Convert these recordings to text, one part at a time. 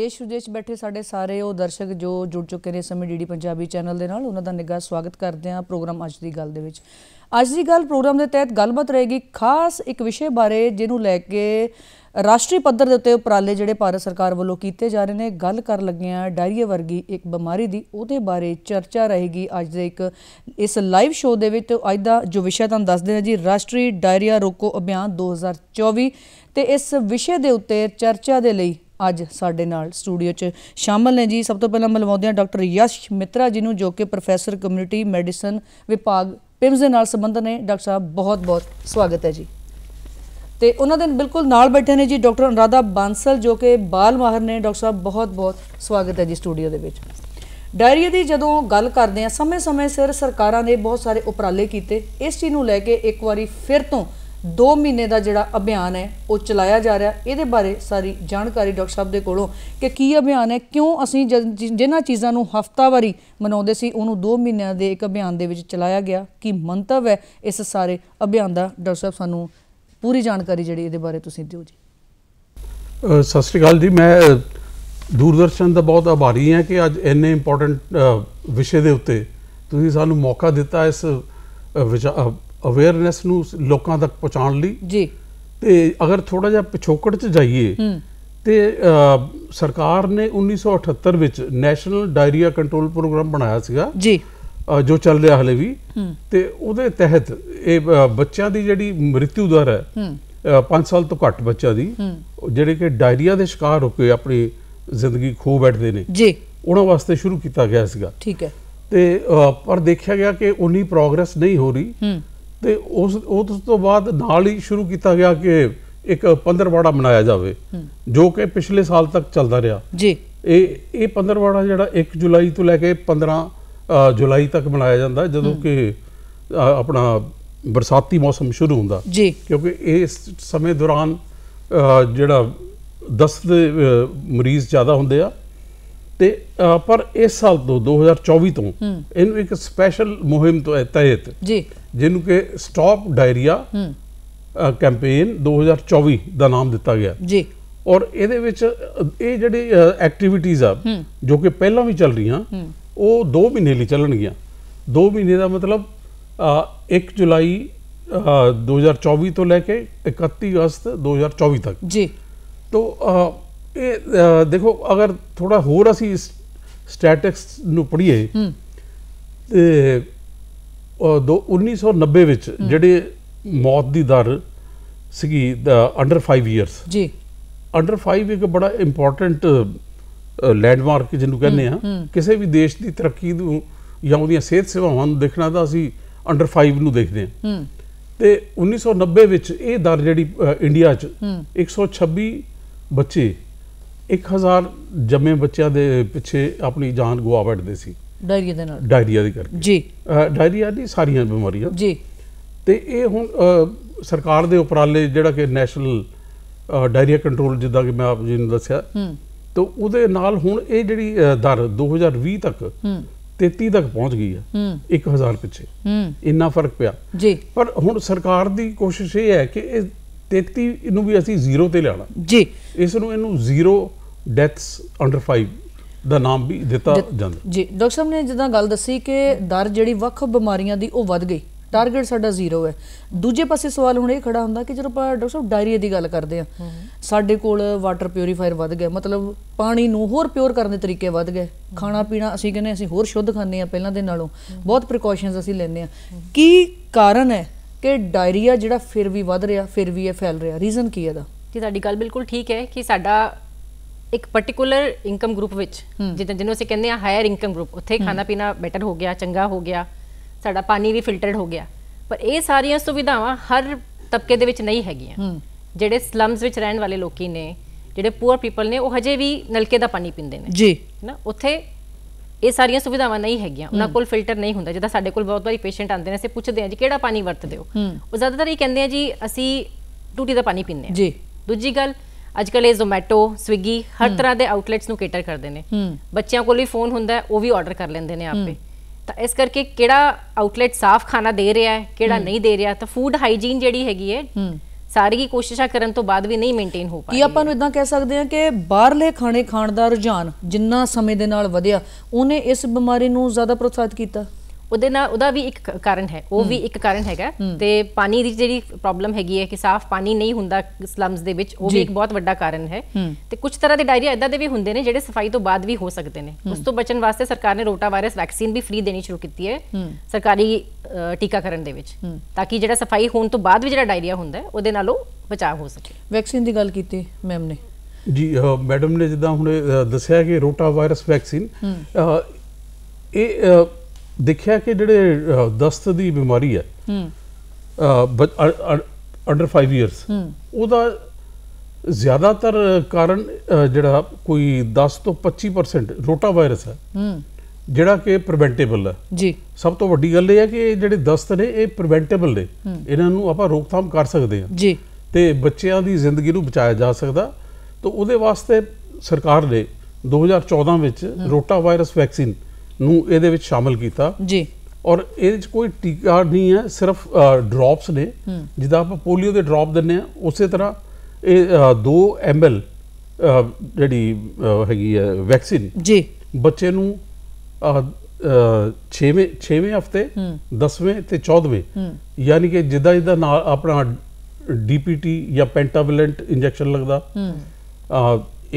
ਦੇਸ਼ ਵਿਦੇਸ਼ ਬੈਠੇ ਸਾਡੇ ਸਾਰੇ ਉਹ ਦਰਸ਼ਕ ਜੋ ਜੁੜ ਚੁੱਕੇ ਨੇ ਇਸ ਸਮੇਂ ਡੀਡੀ ਪੰਜਾਬੀ ਚੈਨਲ ਦੇ ਨਾਲ ਉਹਨਾਂ ਦਾ ਨਿੱਘਾ ਸਵਾਗਤ ਕਰਦੇ ਹਾਂ ਪ੍ਰੋਗਰਾਮ ਅੱਜ ਦੀ ਗੱਲ ਦੇ ਵਿੱਚ ਅੱਜ ਦੀ ਗੱਲ ਪ੍ਰੋਗਰਾਮ ਦੇ ਤਹਿਤ ਗੱਲਬਾਤ ਰਹੇਗੀ ਖਾਸ ਇੱਕ ਵਿਸ਼ੇ ਬਾਰੇ ਜਿਹਨੂੰ ਲੈ ਕੇ ਰਾਸ਼ਟਰੀ ਪੱਧਰ ਦੇ ਉੱਤੇ ਉਪਰਾਲੇ ਜਿਹੜੇ ਭਾਰਤ ਸਰਕਾਰ ਵੱਲੋਂ ਕੀਤੇ ਜਾ ਰਹੇ ਨੇ ਗੱਲ ਕਰ ਲੱਗੇ ਆ ਡਾਇਰੀਆ ਵਰਗੀ ਇੱਕ ਬਿਮਾਰੀ ਦੀ ਉਹਦੇ ਬਾਰੇ ਚਰਚਾ ਰਹੇਗੀ ਅੱਜ ਦੇ ਇੱਕ ਇਸ ਲਾਈਵ ਸ਼ੋਅ ਦੇ ਵਿੱਚ ਅੱਜ ਦਾ ਜੋ ਵਿਸ਼ਾ ਤੁਹਾਨੂੰ ਦੱਸ ਦੇਣਾ ਜੀ ਰਾਸ਼ਟਰੀ ਡਾਇਰੀਆ ਰੋਕੋ ਅਭਿਆਨ 2024 ਤੇ ਇਸ ਵਿਸ਼ੇ ਦੇ ਉੱਤੇ ਚਰਚਾ ਦੇ ਲਈ ਅੱਜ ਸਾਡੇ ਨਾਲ ਸਟੂਡੀਓ 'ਚ ਸ਼ਾਮਲ ਨੇ ਜੀ ਸਭ ਤੋਂ ਪਹਿਲਾਂ ਮਿਲਵਾਉਂਦੇ ਹਾਂ ਡਾਕਟਰ ਯਸ਼ ਮਿੱਤਰਾ ਜੀ ਨੂੰ ਜੋ ਕਿ ਪ੍ਰੋਫੈਸਰ ਕਮਿਊਨਿਟੀ ਮੈਡੀਸਨ ਵਿਭਾਗ ਪਿਮਸ ਦੇ ਨਾਲ ਸੰਬੰਧਨ ਨੇ ਡਾਕਟਰ ਸਾਹਿਬ ਬਹੁਤ-ਬਹੁਤ ਸਵਾਗਤ ਹੈ ਜੀ ਤੇ ਉਹਨਾਂ ਦੇ ਬਿਲਕੁਲ ਨਾਲ ਬੈਠੇ ਨੇ ਜੀ ਡਾਕਟਰ ਅਨਰਾਧਾ ਬਾਂਸਲ ਜੋ ਕਿ ਬਾਲ ਮਾਹਰ ਨੇ ਡਾਕਟਰ ਸਾਹਿਬ ਬਹੁਤ-ਬਹੁਤ ਸਵਾਗਤ ਹੈ ਜੀ ਸਟੂਡੀਓ ਦੇ ਵਿੱਚ ਡਾਇਰੀਆ ਦੀ ਜਦੋਂ ਗੱਲ ਕਰਦੇ ਆ ਸਮੇਂ-ਸਮੇਂ ਸਿਰ ਸਰਕਾਰਾਂ ਨੇ ਬਹੁਤ ਸਾਰੇ ਉਪਰਾਲੇ ਕੀਤੇ ਇਸ ਚੀਜ਼ ਨੂੰ ਲੈ ਕੇ ਇੱਕ ਵਾਰੀ ਫਿਰ ਤੋਂ 2 ਮਹੀਨੇ ਦਾ ਜਿਹੜਾ ਅਭਿਆਨ ਹੈ ਉਹ ਚਲਾਇਆ ਜਾ ਰਿਹਾ ਇਹਦੇ ਬਾਰੇ ਸਾਰੀ ਜਾਣਕਾਰੀ ਡਾਕਟਰ ਸਾਹਿਬ ਦੇ ਕੋਲੋਂ ਕਿ ਕੀ ਅਭਿਆਨ ਹੈ ਕਿਉਂ ਅਸੀਂ ਜਿਨ੍ਹਾਂ ਚੀਜ਼ਾਂ ਨੂੰ ਹਫ਼ਤਾਵਾਰੀ ਮਨਾਉਂਦੇ ਸੀ ਉਹਨੂੰ 2 ਮਹੀਨਿਆਂ ਦੇ ਇੱਕ ਅਭਿਆਨ ਦੇ ਵਿੱਚ ਚਲਾਇਆ ਗਿਆ ਕੀ ਮੰਤਵ ਹੈ ਇਸ ਸਾਰੇ ਅਭਿਆਨ ਦਾ ਡਾਕਟਰ ਸਾਹਿਬ ਸਾਨੂੰ ਪੂਰੀ ਜਾਣਕਾਰੀ ਜਿਹੜੀ ਇਹਦੇ ਬਾਰੇ ਤੁਸੀਂ ਦਿਓ ਜੀ ਸਤਿ ਸ਼੍ਰੀ ਅਕਾਲ ਜੀ ਮੈਂ ਦੂਰਦਰਸ਼ਨ ਦਾ ਬਹੁਤ ਆਭਾਰੀ ਹਾਂ ਕਿ ਅੱਜ ਇੰਨੇ ਇੰਪੋਰਟੈਂਟ ਵਿਸ਼ੇ ਦੇ ਉੱਤੇ ਤੁਸੀਂ ਸਾਨੂੰ ਮੌਕਾ ਦਿੱਤਾ ਇਸ ਅਵੇਅਰਨੈਸ ਨੂੰ ਲੋਕਾਂ ਤੱਕ ਪਹੁੰਚਾਉਣ ਲਈ ਜੀ ਤੇ ਅਗਰ ਥੋੜਾ ਜਿਹਾ ਪਿਛੋਕੜ ਚ ਜਾਈਏ ਤੇ ਸਰਕਾਰ ਨੇ 1978 ਵਿੱਚ ਨੈਸ਼ਨਲ ਡਾਇਰੀਆ ਕੰਟਰੋਲ ਪ੍ਰੋਗਰਾਮ ਬਣਾਇਆ ਸੀਗਾ ਜੀ ਜੋ ਚੱਲ ਰਿਹਾ ਹਲੇ ਵੀ ਤੇ ਉਹਦੇ ਤਹਿਤ ਇਹ ਬੱਚਿਆਂ ਦੀ ਜਿਹੜੀ ਮ੍ਰਿਤਿਉ ਦਰ ਹੈ 5 ਸਾਲ ਤੋਂ ਘੱਟ ਬੱਚਾ ਦੀ ਜਿਹੜੇ ਕਿ ਡਾਇਰੀਆ ਦੇ ਸ਼ਿਕਾਰ ਹੋ ਕੇ ਆਪਣੀ ਜ਼ਿੰਦਗੀ ਖੋ ਬੈਠਦੇ ਨੇ ਜੀ ਉਹਨਾਂ ਵਾਸਤੇ ਸ਼ੁਰੂ ਕੀਤਾ ਗਿਆ ਸੀਗਾ ਠੀਕ ਹੈ ਤੇ ਪਰ ਦੇਖਿਆ ਗਿਆ ਕਿ ਉਨੀ ਪ੍ਰੋਗਰੈਸ ਨਹੀਂ ਹੋ ਰਹੀ ਤੇ ਉਸ ਉਸ ਤੋਂ ਬਾਅਦ ਨਾਲ ਹੀ ਸ਼ੁਰੂ ਕੀਤਾ ਗਿਆ ਕਿ ਇੱਕ ਪੰਦਰਵਾੜਾ ਮਨਾਇਆ ਜਾਵੇ ਜੋ ਕਿ ਪਿਛਲੇ ਸਾਲ ਤੱਕ ਚੱਲਦਾ ਰਿਹਾ ਜੀ ਇਹ ਇਹ ਪੰਦਰਵਾੜਾ ਜਿਹੜਾ 1 ਜੁਲਾਈ ਤੋਂ ਲੈ ਕੇ 15 ਜੁਲਾਈ ਤੱਕ ਮਨਾਇਆ ਜਾਂਦਾ ਜਦੋਂ ਕਿ ਆਪਣਾ ਬਰਸਾਤੀ ਮੌਸਮ ਸ਼ੁਰੂ ਹੁੰਦਾ ਜੀ ਕਿਉਂਕਿ ਇਸ ਸਮੇਂ ਦੌਰਾਨ ਜਿਹੜਾ ਦਸਤ ਦੇ ਮਰੀਜ਼ ਜ਼ਿਆਦਾ ਹੁੰਦੇ ਆ ਤੇ ਪਰ ਇਸ ਸਾਲ ਤੋਂ 2024 ਤੋਂ ਇਹਨੂੰ ਇੱਕ ਸਪੈਸ਼ਲ ਮੁਹਿੰਮ ਤੋਂ ਤਹਿਤ ਜੀ ਜਿਹਨੂੰ ਕਿ ਸਟਾਪ ਡਾਇਰੀਆ ਕੈਂਪੇਨ 2024 ਦਾ ਨਾਮ ਦਿੱਤਾ ਗਿਆ ਜੀ ਔਰ ਇਹਦੇ ਵਿੱਚ ਇਹ ਜਿਹੜੀ ਐਕਟੀਵਿਟੀਜ਼ ਆ ਜੋ ਕਿ ਪਹਿਲਾਂ ਵੀ ਚੱਲ ਰਹੀਆਂ ਉਹ 2 ਮਹੀਨੇ ਲਈ ਚੱਲਣਗੀਆਂ 2 ਮਹੀਨੇ ਦਾ ਮਤਲਬ 1 ਜੁਲਾਈ 2024 ਤੋਂ ਲੈ ਕੇ 31 ਅਗਸਤ 2024 ਤੱਕ ਜੀ ਤੋਂ ਇਹ ਦੇਖੋ ਅਗਰ ਥੋੜਾ ਹੋਰ ਅਸੀਂ ਸਟੈਟਿਕਸ ਨੂੰ ਪੜੀਏ ਤੇ 1990 ਵਿੱਚ ਜਿਹੜੇ ਮੌਤ ਦੀ ਦਰ ਸੀਗੀ ਅੰਡਰ 5 ਇਅਰਸ ਜੀ ਅੰਡਰ 5 ਇੱਕ ਬੜਾ ਇੰਪੋਰਟੈਂਟ ਲੈਂਡਮਾਰਕ ਜਿਹਨੂੰ ਕਹਿੰਦੇ ਆ ਕਿਸੇ ਵੀ ਦੇਸ਼ ਦੀ ਤਰੱਕੀ ਨੂੰ ਜਾਂ ਉਹਦੀਆਂ ਸਿਹਤ ਸੇਵਾਵਾਂ ਨੂੰ ਦੇਖਣਾ ਤਾਂ ਅਸੀਂ ਅੰਡਰ 5 ਨੂੰ ਦੇਖਦੇ ਆ ਤੇ 1990 ਵਿੱਚ ਇਹ ਦਰ ਜਿਹੜੀ ਇੰਡੀਆ 'ਚ 126 ਬੱਚੇ 1000 ਜੰਮੇ ਬੱਚਿਆਂ ਦੇ ਪਿੱਛੇ ਆਪਣੀ ਜਾਨ ਗਵਾ ਬੈਠਦੇ ਸੀ ਡਾਇਰੀਆ ਦੇ ਨਾਲ ਡਾਇਰੀਆ ਦੀ ਕਰਕੇ ਜੀ ਡਾਇਰੀਆ ਦੀ ਸਾਰੀਆਂ ਬਿਮਾਰੀਆਂ ਜੀ ਤੇ ਇਹ ਹੁਣ ਸਰਕਾਰ ਦੇ ਉਪਰਾਲੇ ਜਿਹੜਾ ਕਿ ਨੈਸ਼ਨਲ ਡਾਇਰੀਆ ਕੰਟਰੋਲ ਜਿੱਦਾਂ ਕਿ ਮੈਂ ਆਪ ਜੀ ਨੂੰ ਦੱਸਿਆ ਤੋ ਉਹਦੇ ਨਾਲ ਹੁਣ ਇਹ ਜਿਹੜੀ ਦਰ 2020 ਤੱਕ 33 ਤੱਕ ਪਹੁੰਚ ਗਈ ਹੈ 1000 ਪਿੱਛੇ ਇੰਨਾ ਫਰਕ ਪਿਆ ਜੀ ਪਰ ਹੁਣ ਸਰਕਾਰ ਦੀ ਕੋਸ਼ਿਸ਼ ਇਹ ਹੈ ਕਿ ਇਹ 33 ਨੂੰ ਵੀ ਅਸੀਂ ਜ਼ੀਰੋ ਤੇ ਲਿਆਣਾ ਜੀ ਇਸ ਨੂੰ ਇਹਨੂੰ ਜ਼ੀਰੋ ਡੈਥਸ ਅੰਡਰ 5 ਦਾ ਨਾਮ ਵੀ ਦਿੱਤਾ ਜਾਂਦਾ ਜੀ ਡਾਕਟਰ ਸਾਹਿਬ ਨੇ ਜਿੱਦਾਂ ਗੱਲ ਦੱਸੀ ਕਿ ਦਰ ਜਿਹੜੀ ਵੱਖ ਬਿਮਾਰੀਆਂ ਦੀ ਉਹ ਵੱਧ ਗਈ ਟਾਰਗੇਟ ਸਾਡਾ ਜ਼ੀਰੋ ਹੈ ਦੂਜੇ ਪਾਸੇ ਸਵਾਲ ਹੁਣ ਇਹ ਖੜਾ ਹੁੰਦਾ ਕਿ ਜਦੋਂ ਆਪਾਂ ਡਾਕਟਰ ਸਾਹਿਬ ਡਾਇਰੀਆ ਦੀ ਗੱਲ ਕਰਦੇ ਆ ਸਾਡੇ ਕੋਲ ਵਾਟਰ ਪਿਉਰੀਫਾਇਰ ਵੱਧ ਗਿਆ ਮਤਲਬ ਪਾਣੀ ਨੂੰ ਹੋਰ ਪਿਓਰ ਕਰਨ ਦੇ ਤਰੀਕੇ ਵੱਧ ਗਏ ਖਾਣਾ ਪੀਣਾ ਅਸੀਂ ਕਹਿੰਦੇ ਅਸੀਂ ਹੋਰ ਸ਼ੁੱਧ ਖਾਂਦੇ ਆ ਪਹਿਲਾਂ ਦੇ ਨਾਲੋਂ ਬਹੁਤ ਪ੍ਰੀਕਾਸ਼ਨਸ ਅਸੀਂ ਲੈਂਦੇ ਆ ਕੀ ਕਾਰਨ ਹੈ ਕਿ ਡਾਇਰੀਆ ਜਿਹੜਾ ਫਿਰ ਵੀ ਵੱਧ ਰਿਹਾ ਫਿਰ ਵੀ ਇਹ ਫੈਲ ਰਿਹਾ ਰੀਜ਼ਨ ਕੀ ਹੈ ਦਾ ਜੀ ਤੁਹਾਡੀ ਗੱਲ ਬਿਲਕੁਲ ਠੀਕ ਹੈ ਕਿ ਸਾਡਾ ਇੱਕ ਪਾਰਟਿਕੂਲਰ ਇਨਕਮ ਗਰੁੱਪ ਵਿੱਚ ਜਿੱਦਾਂ ਜਿਹਨੂੰ ਅਸੀਂ ਕਹਿੰਦੇ ਆ ਹਾਇਰ ਇਨਕਮ ਗਰੁੱਪ ਉੱਥੇ ਖਾਣਾ ਪੀਣਾ ਬੈਟਰ ਹੋ ਗਿਆ ਚੰਗਾ ਹੋ ਗਿਆ ਸਾਡਾ ਪਾਣੀ ਵੀ ਫਿਲਟਰਡ ਹੋ ਗਿਆ ਪਰ ਇਹ ਸਾਰੀਆਂ ਸੁਵਿਧਾਵਾਂ ਹਰ ਤਬਕੇ ਦੇ ਵਿੱਚ ਨਹੀਂ ਹੈਗੀਆਂ ਜਿਹੜੇ ਸਲਮਸ ਵਿੱਚ ਰਹਿਣ ਵਾਲੇ ਲੋਕੀ ਨੇ ਜਿਹੜੇ ਪੂਅਰ ਪੀਪਲ ਨੇ ਉਹ ਹਜੇ ਵੀ ਨਲਕੇ ਦਾ ਪਾਣੀ ਪੀਂਦੇ ਨੇ ਜੀ ਨਾ ਉੱਥੇ ਇਹ ਸਾਰੀਆਂ ਸੁਵਿਧਾਵਾਂ ਨਹੀਂ ਹੈਗੀਆਂ ਉਹਨਾਂ ਕੋਲ ਫਿਲਟਰ ਨਹੀਂ ਹੁੰਦਾ ਜਿੱਦਾਂ ਸਾਡੇ ਕੋਲ ਬਹੁਤ ਵਾਰੀ ਪੇਸ਼ੈਂਟ ਆਉਂਦੇ ਨੇ ਅਸੀਂ ਪੁੱਛਦੇ ਆ ਜੀ ਕਿਹੜਾ ਪਾਣੀ ਵਰਤਦੇ ਹੋ ਉਹ ਜ਼ਿਆਦਾਤਰ ਇਹ ਕਹਿੰਦੇ ਆ ਜੀ ਅਸੀਂ ਟੂਟੀ ਦਾ ਪਾਣੀ ਪੀਂਦੇ ਆ ਜੀ ਦੂਜੀ ਗੱਲ ਅੱਜ ਕੱਲ ਇਹ ਜ਼ੋਮੈਟੋ ਸਵਿਗੀ ਹਰ ਤਰ੍ਹਾਂ ਦੇ ਆਊਟਲੈਟਸ ਨੂੰ ਕੇਟਰ ਕਰਦੇ ਨੇ ਬੱਚਿਆਂ ਕੋਲ ਵੀ ਫੋਨ ਹੁੰਦਾ ਉਹ ਵੀ ਆਰਡਰ ਕਰ ਲੈਂਦੇ ਨੇ ਆਪੇ ਤਾਂ ਇਸ ਕਰਕੇ ਕਿਹੜਾ ਆਊਟਲੈਟ ਸਾਫ਼ ਖਾਣਾ ਦੇ ਰਿਹਾ ਹੈ ਕਿਹੜਾ ਨਹੀਂ ਦੇ ਰਿਹਾ ਤਾਂ ਫੂਡ ਹਾਈਜੀਨ ਜਿਹੜੀ ਹੈਗੀ ਹੈ ਸਾਰੀ ਕੀ ਕੋਸ਼ਿਸ਼ਾਂ ਕਰਨ ਤੋਂ ਬਾਅਦ ਵੀ ਨਹੀਂ ਮੇਨਟੇਨ ਹੋ ਪਾਈ ਇਹ ਆਪਾਂ ਨੂੰ ਇਦਾਂ ਕਹਿ ਸਕਦੇ ਹਾਂ ਕਿ ਬਾਹਰਲੇ ਖਾਣੇ ਖਾਣ ਦਾ ਰੁਝਾਨ ਜਿੰਨਾ ਸਮੇਂ ਦੇ ਨਾਲ ਵਧਿਆ ਉਹਨੇ ਇਸ ਬਿਮਾਰੀ ਨੂੰ ਜ਼ਿਆਦਾ ਪ੍ਰੋਤਸਾਹਿਤ ਕੀਤਾ ਉਹਦੇ ਨਾਲ ਉਹਦਾ ਵੀ ਇੱਕ ਕਾਰਨ ਹੈ ਉਹ ਵੀ ਇੱਕ ਕਾਰਨ ਹੈਗਾ ਤੇ ਪਾਣੀ ਦੀ ਜਿਹੜੀ ਪ੍ਰੋਬਲਮ ਹੈਗੀ ਹੈ ਕਿ ਸਾਫ਼ ਪਾਣੀ ਨਹੀਂ ਹੁੰਦਾ ਸਲਮਸ ਦੇ ਵਿੱਚ ਉਹ ਵੀ ਇੱਕ ਬਹੁਤ ਵੱਡਾ ਕਾਰਨ ਹੈ ਤੇ ਕੁਝ ਤਰ੍ਹਾਂ ਦੇ ਡਾਇਰੀਆ ਇਦਾਂ ਦੇ ਵੀ ਹੁੰਦੇ ਨੇ ਜਿਹੜੇ ਸਫਾਈ ਤੋਂ ਬਾਅਦ ਵੀ ਹੋ ਸਕਦੇ ਨੇ ਉਸ ਤੋਂ ਬਚਣ ਵਾਸਤੇ ਸਰਕਾਰ ਨੇ ਰੋਟਾ ਵਾਇਰਸ ਵੈਕਸੀਨ ਵੀ ਫ੍ਰੀ ਦੇਣੀ ਸ਼ੁਰੂ ਕੀਤੀ ਹੈ ਸਰਕਾਰੀ ਟੀਕਾਕਰਨ ਦੇ ਵਿੱਚ ਤਾਂ ਕਿ ਜਿਹੜਾ ਸਫਾਈ ਹੋਣ ਤੋਂ ਬਾਅਦ ਵੀ ਜਿਹੜਾ ਡਾਇਰੀਆ ਹੁੰਦਾ ਉਹਦੇ ਨਾਲੋਂ ਬਚਾਅ ਹੋ ਸਕੇ ਵੈਕਸੀਨ ਦੀ ਗੱਲ ਕੀਤੀ ਮੈਮ ਨੇ ਜੀ ਮੈਡਮ ਨੇ ਜਿੱਦਾਂ ਹੁਣ ਦੱਸਿਆ ਕਿ ਰੋਟਾ ਵਾਇਰਸ ਵੈਕਸੀਨ ਇਹ ਦੇਖਿਆ ਕਿ ਜਿਹੜੇ ਦਸਤ ਦੀ ਬਿਮਾਰੀ ਹੈ ਹਮ ਅੰਡਰ 5 ਇਅਰਸ ਉਹਦਾ ਜ਼ਿਆਦਾਤਰ ਕਾਰਨ ਜਿਹੜਾ ਕੋਈ 10 ਤੋਂ 25% ਰੋਟਾ ਵਾਇਰਸ ਹੈ ਹਮ ਜਿਹੜਾ ਕਿ ਪ੍ਰੀਵੈਂਟੇਬਲ ਹੈ ਜੀ ਸਭ ਤੋਂ ਵੱਡੀ ਗੱਲ ਇਹ ਹੈ ਕਿ ਜਿਹੜੇ ਦਸਤ ਨੇ ਇਹ ਪ੍ਰੀਵੈਂਟੇਬਲ ਨੇ ਇਹਨਾਂ ਨੂੰ ਆਪਾਂ ਰੋਕਥਾਮ ਕਰ ਸਕਦੇ ਹਾਂ ਜੀ ਤੇ ਬੱਚਿਆਂ ਦੀ ਜ਼ਿੰਦਗੀ ਨੂੰ ਬਚਾਇਆ ਜਾ ਸਕਦਾ ਤਾਂ ਉਹਦੇ ਵਾਸਤੇ ਸਰਕਾਰ ਨੇ 2014 ਵਿੱਚ ਰੋਟਾ ਵਾਇਰਸ ਵੈਕਸੀਨ ਨੂੰ ਇਹਦੇ ਵਿੱਚ ਸ਼ਾਮਲ ਕੀਤਾ ਜੀ ਔਰ ਇਹਦੇ ਵਿੱਚ ਕੋਈ ਟੀਕਾ ਨਹੀਂ ਹੈ ਸਿਰਫ ਡ੍ਰੌਪਸ ਨੇ ਜਿਦਾ ਆਪਾਂ ਪੋਲੀਓ ਦੇ ਡ੍ਰੌਪ ਦਿੰਨੇ ਆ ਉਸੇ ਤਰ੍ਹਾਂ ਇਹ 2 ਐਮਐਲ ਜਿਹੜੀ ਹੈਗੀ ਹੈ ਵੈਕਸੀਨ ਜੀ ਬੱਚੇ ਨੂੰ 6ਵੇਂ 6ਵੇਂ ਹਫਤੇ 10ਵੇਂ ਤੇ 14ਵੇਂ ਯਾਨੀ ਕਿ ਜਿੱਦਾਂ ਜਿੱਦਾਂ ਨਾਲ ਆਪਣਾ ਡੀਪੀਟੀ ਜਾਂ ਪੈਂਟਾਵਲੈਂਟ ਇੰਜੈਕਸ਼ਨ ਲੱਗਦਾ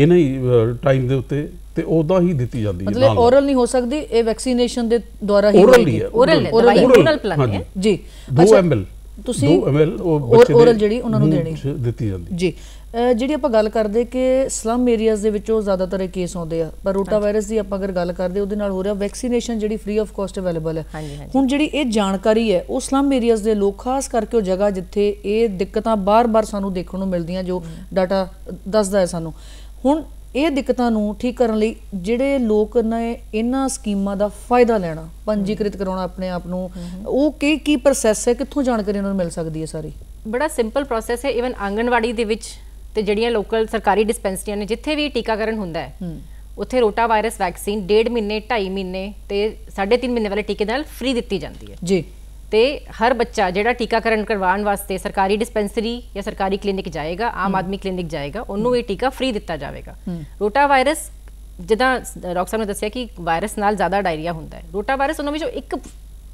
ਇਹਨਾਂ ਹੀ ਟਾਈਮ ਦੇ ਉੱਤੇ ਤੇ ਉਦਾਂ ਹੀ ਦਿੱਤੀ ਜਾਂਦੀ ਹੈ ਮਤਲਬ ਓਰਲ ਨਹੀਂ ਹੋ ਸਕਦੀ ਇਹ ਵੈਕਸੀਨੇਸ਼ਨ ਦੇ ਦੁਆਰਾ ਹੀ ਹੋਏਗੀ ਓਰਲ ਦਵਾਈ ਓਰਲ ਪਲਾਨ ਹੈ ਜੀ 2 ml ਤੁਸੀਂ 2 ml ਉਹ ਬੱਚੇ ਓਰਲ ਜਿਹੜੀ ਉਹਨਾਂ ਨੂੰ ਦੇਣੀ ਦਿੱਤੀ ਜਾਂਦੀ ਜੀ ਜਿਹੜੀ ਆਪਾਂ ਗੱਲ ਕਰਦੇ ਕਿ ਸਲਮ ਏਰੀਆਜ਼ ਦੇ ਵਿੱਚੋਂ ਜ਼ਿਆਦਾਤਰ ਇਹ ਕੇਸ ਆਉਂਦੇ ਆ ਪਰ ਰੋਟਾ ਵਾਇਰਸ ਦੀ ਆਪਾਂ ਅਗਰ ਗੱਲ ਕਰਦੇ ਉਹਦੇ ਨਾਲ ਹੋ ਰਿਹਾ ਵੈਕਸੀਨੇਸ਼ਨ ਜਿਹੜੀ ਫ੍ਰੀ ਆਫ ਕਾਸਟ ਅਵੇਲੇਬਲ ਹੈ ਹੁਣ ਜਿਹੜੀ ਇਹ ਜਾਣਕਾਰੀ ਹੈ ਉਹ ਸਲਮ ਏਰੀਆਜ਼ ਦੇ ਲੋਕ ਖਾਸ ਕਰਕੇ ਉਹ ਜਗ੍ਹਾ ਜਿੱਥੇ ਇਹ ਦਿੱਕਤਾਂ ਬਾਰ-ਬਾਰ ਸਾਨੂੰ ਦੇਖਣ ਨੂੰ ਮਿਲਦੀਆਂ ਜੋ ਡਾਟਾ ਦੱਸਦਾ ਹੈ ਸਾਨੂੰ ਹੁਣ ਇਹ ਦਿੱਕਤਾਂ ਨੂੰ ਠੀਕ ਕਰਨ ਲਈ ਜਿਹੜੇ ਲੋਕ ਨੇ ਇਹਨਾਂ ਸਕੀਮਾਂ ਦਾ ਫਾਇਦਾ ਲੈਣਾ ਪੰਜੀਕ੍ਰਿਤ ਕਰਾਉਣਾ ਆਪਣੇ ਆਪ ਨੂੰ ਉਹ ਕੀ ਕੀ ਪ੍ਰੋਸੈਸ ਹੈ ਕਿੱਥੋਂ ਜਾਣਕਾਰੀ ਉਹਨਾਂ ਨੂੰ ਮਿਲ ਸਕਦੀ ਹੈ ਸਾਰੀ ਬੜਾ ਸਿੰਪਲ ਪ੍ਰੋਸੈਸ ਹੈ ਇਵਨ ਆਂਗਣਵਾੜੀ ਦੇ ਵਿੱਚ ਤੇ ਜਿਹੜੀਆਂ ਲੋਕਲ ਸਰਕਾਰੀ ਡਿਸਪੈਂਸਰੀਆਂ ਨੇ ਜਿੱਥੇ ਵੀ ਟੀਕਾਕਰਨ ਹੁੰਦਾ ਹੈ ਉੱਥੇ ਰੋਟਾ ਵਾਇਰਸ ਵੈਕਸੀਨ 1.5 ਮਹੀਨੇ 2.5 ਮਹੀਨੇ ਤੇ 3.5 ਮਹੀਨੇ ਵਾਲੇ ਟੀਕੇ ਨਾਲ ਫ੍ਰੀ ਦਿੱਤੀ ਜਾਂਦੀ ਹੈ ਜੀ ਤੇ ਹਰ ਬੱਚਾ ਜਿਹੜਾ ਟੀਕਾਕਰਨ ਕਰਵਾਉਣ ਵਾਸਤੇ ਸਰਕਾਰੀ ਡਿਸਪੈਂਸਰੀ ਜਾਂ ਸਰਕਾਰੀ ਕਲੀਨਿਕ ਜਾਏਗਾ ਆਮ ਆਦਮੀ ਕਲੀਨਿਕ ਜਾਏਗਾ ਉਹਨੂੰ ਇਹ ਟੀਕਾ ਫ੍ਰੀ ਦਿੱਤਾ ਜਾਵੇਗਾ ਰੋਟਾ ਵਾਇਰਸ ਜਿਦਾ ਡਾਕਟਰ ਸਾਹਿਬ ਨੇ ਦੱਸਿਆ ਕਿ ਵਾਇਰਸ ਨਾਲ ਜ਼ਿਆਦਾ ਡਾਇਰੀਆ ਹੁੰਦਾ ਹੈ ਰੋਟਾ ਵਾਇਰਸ ਉਹਨਾਂ ਵਿੱਚੋਂ ਇੱਕ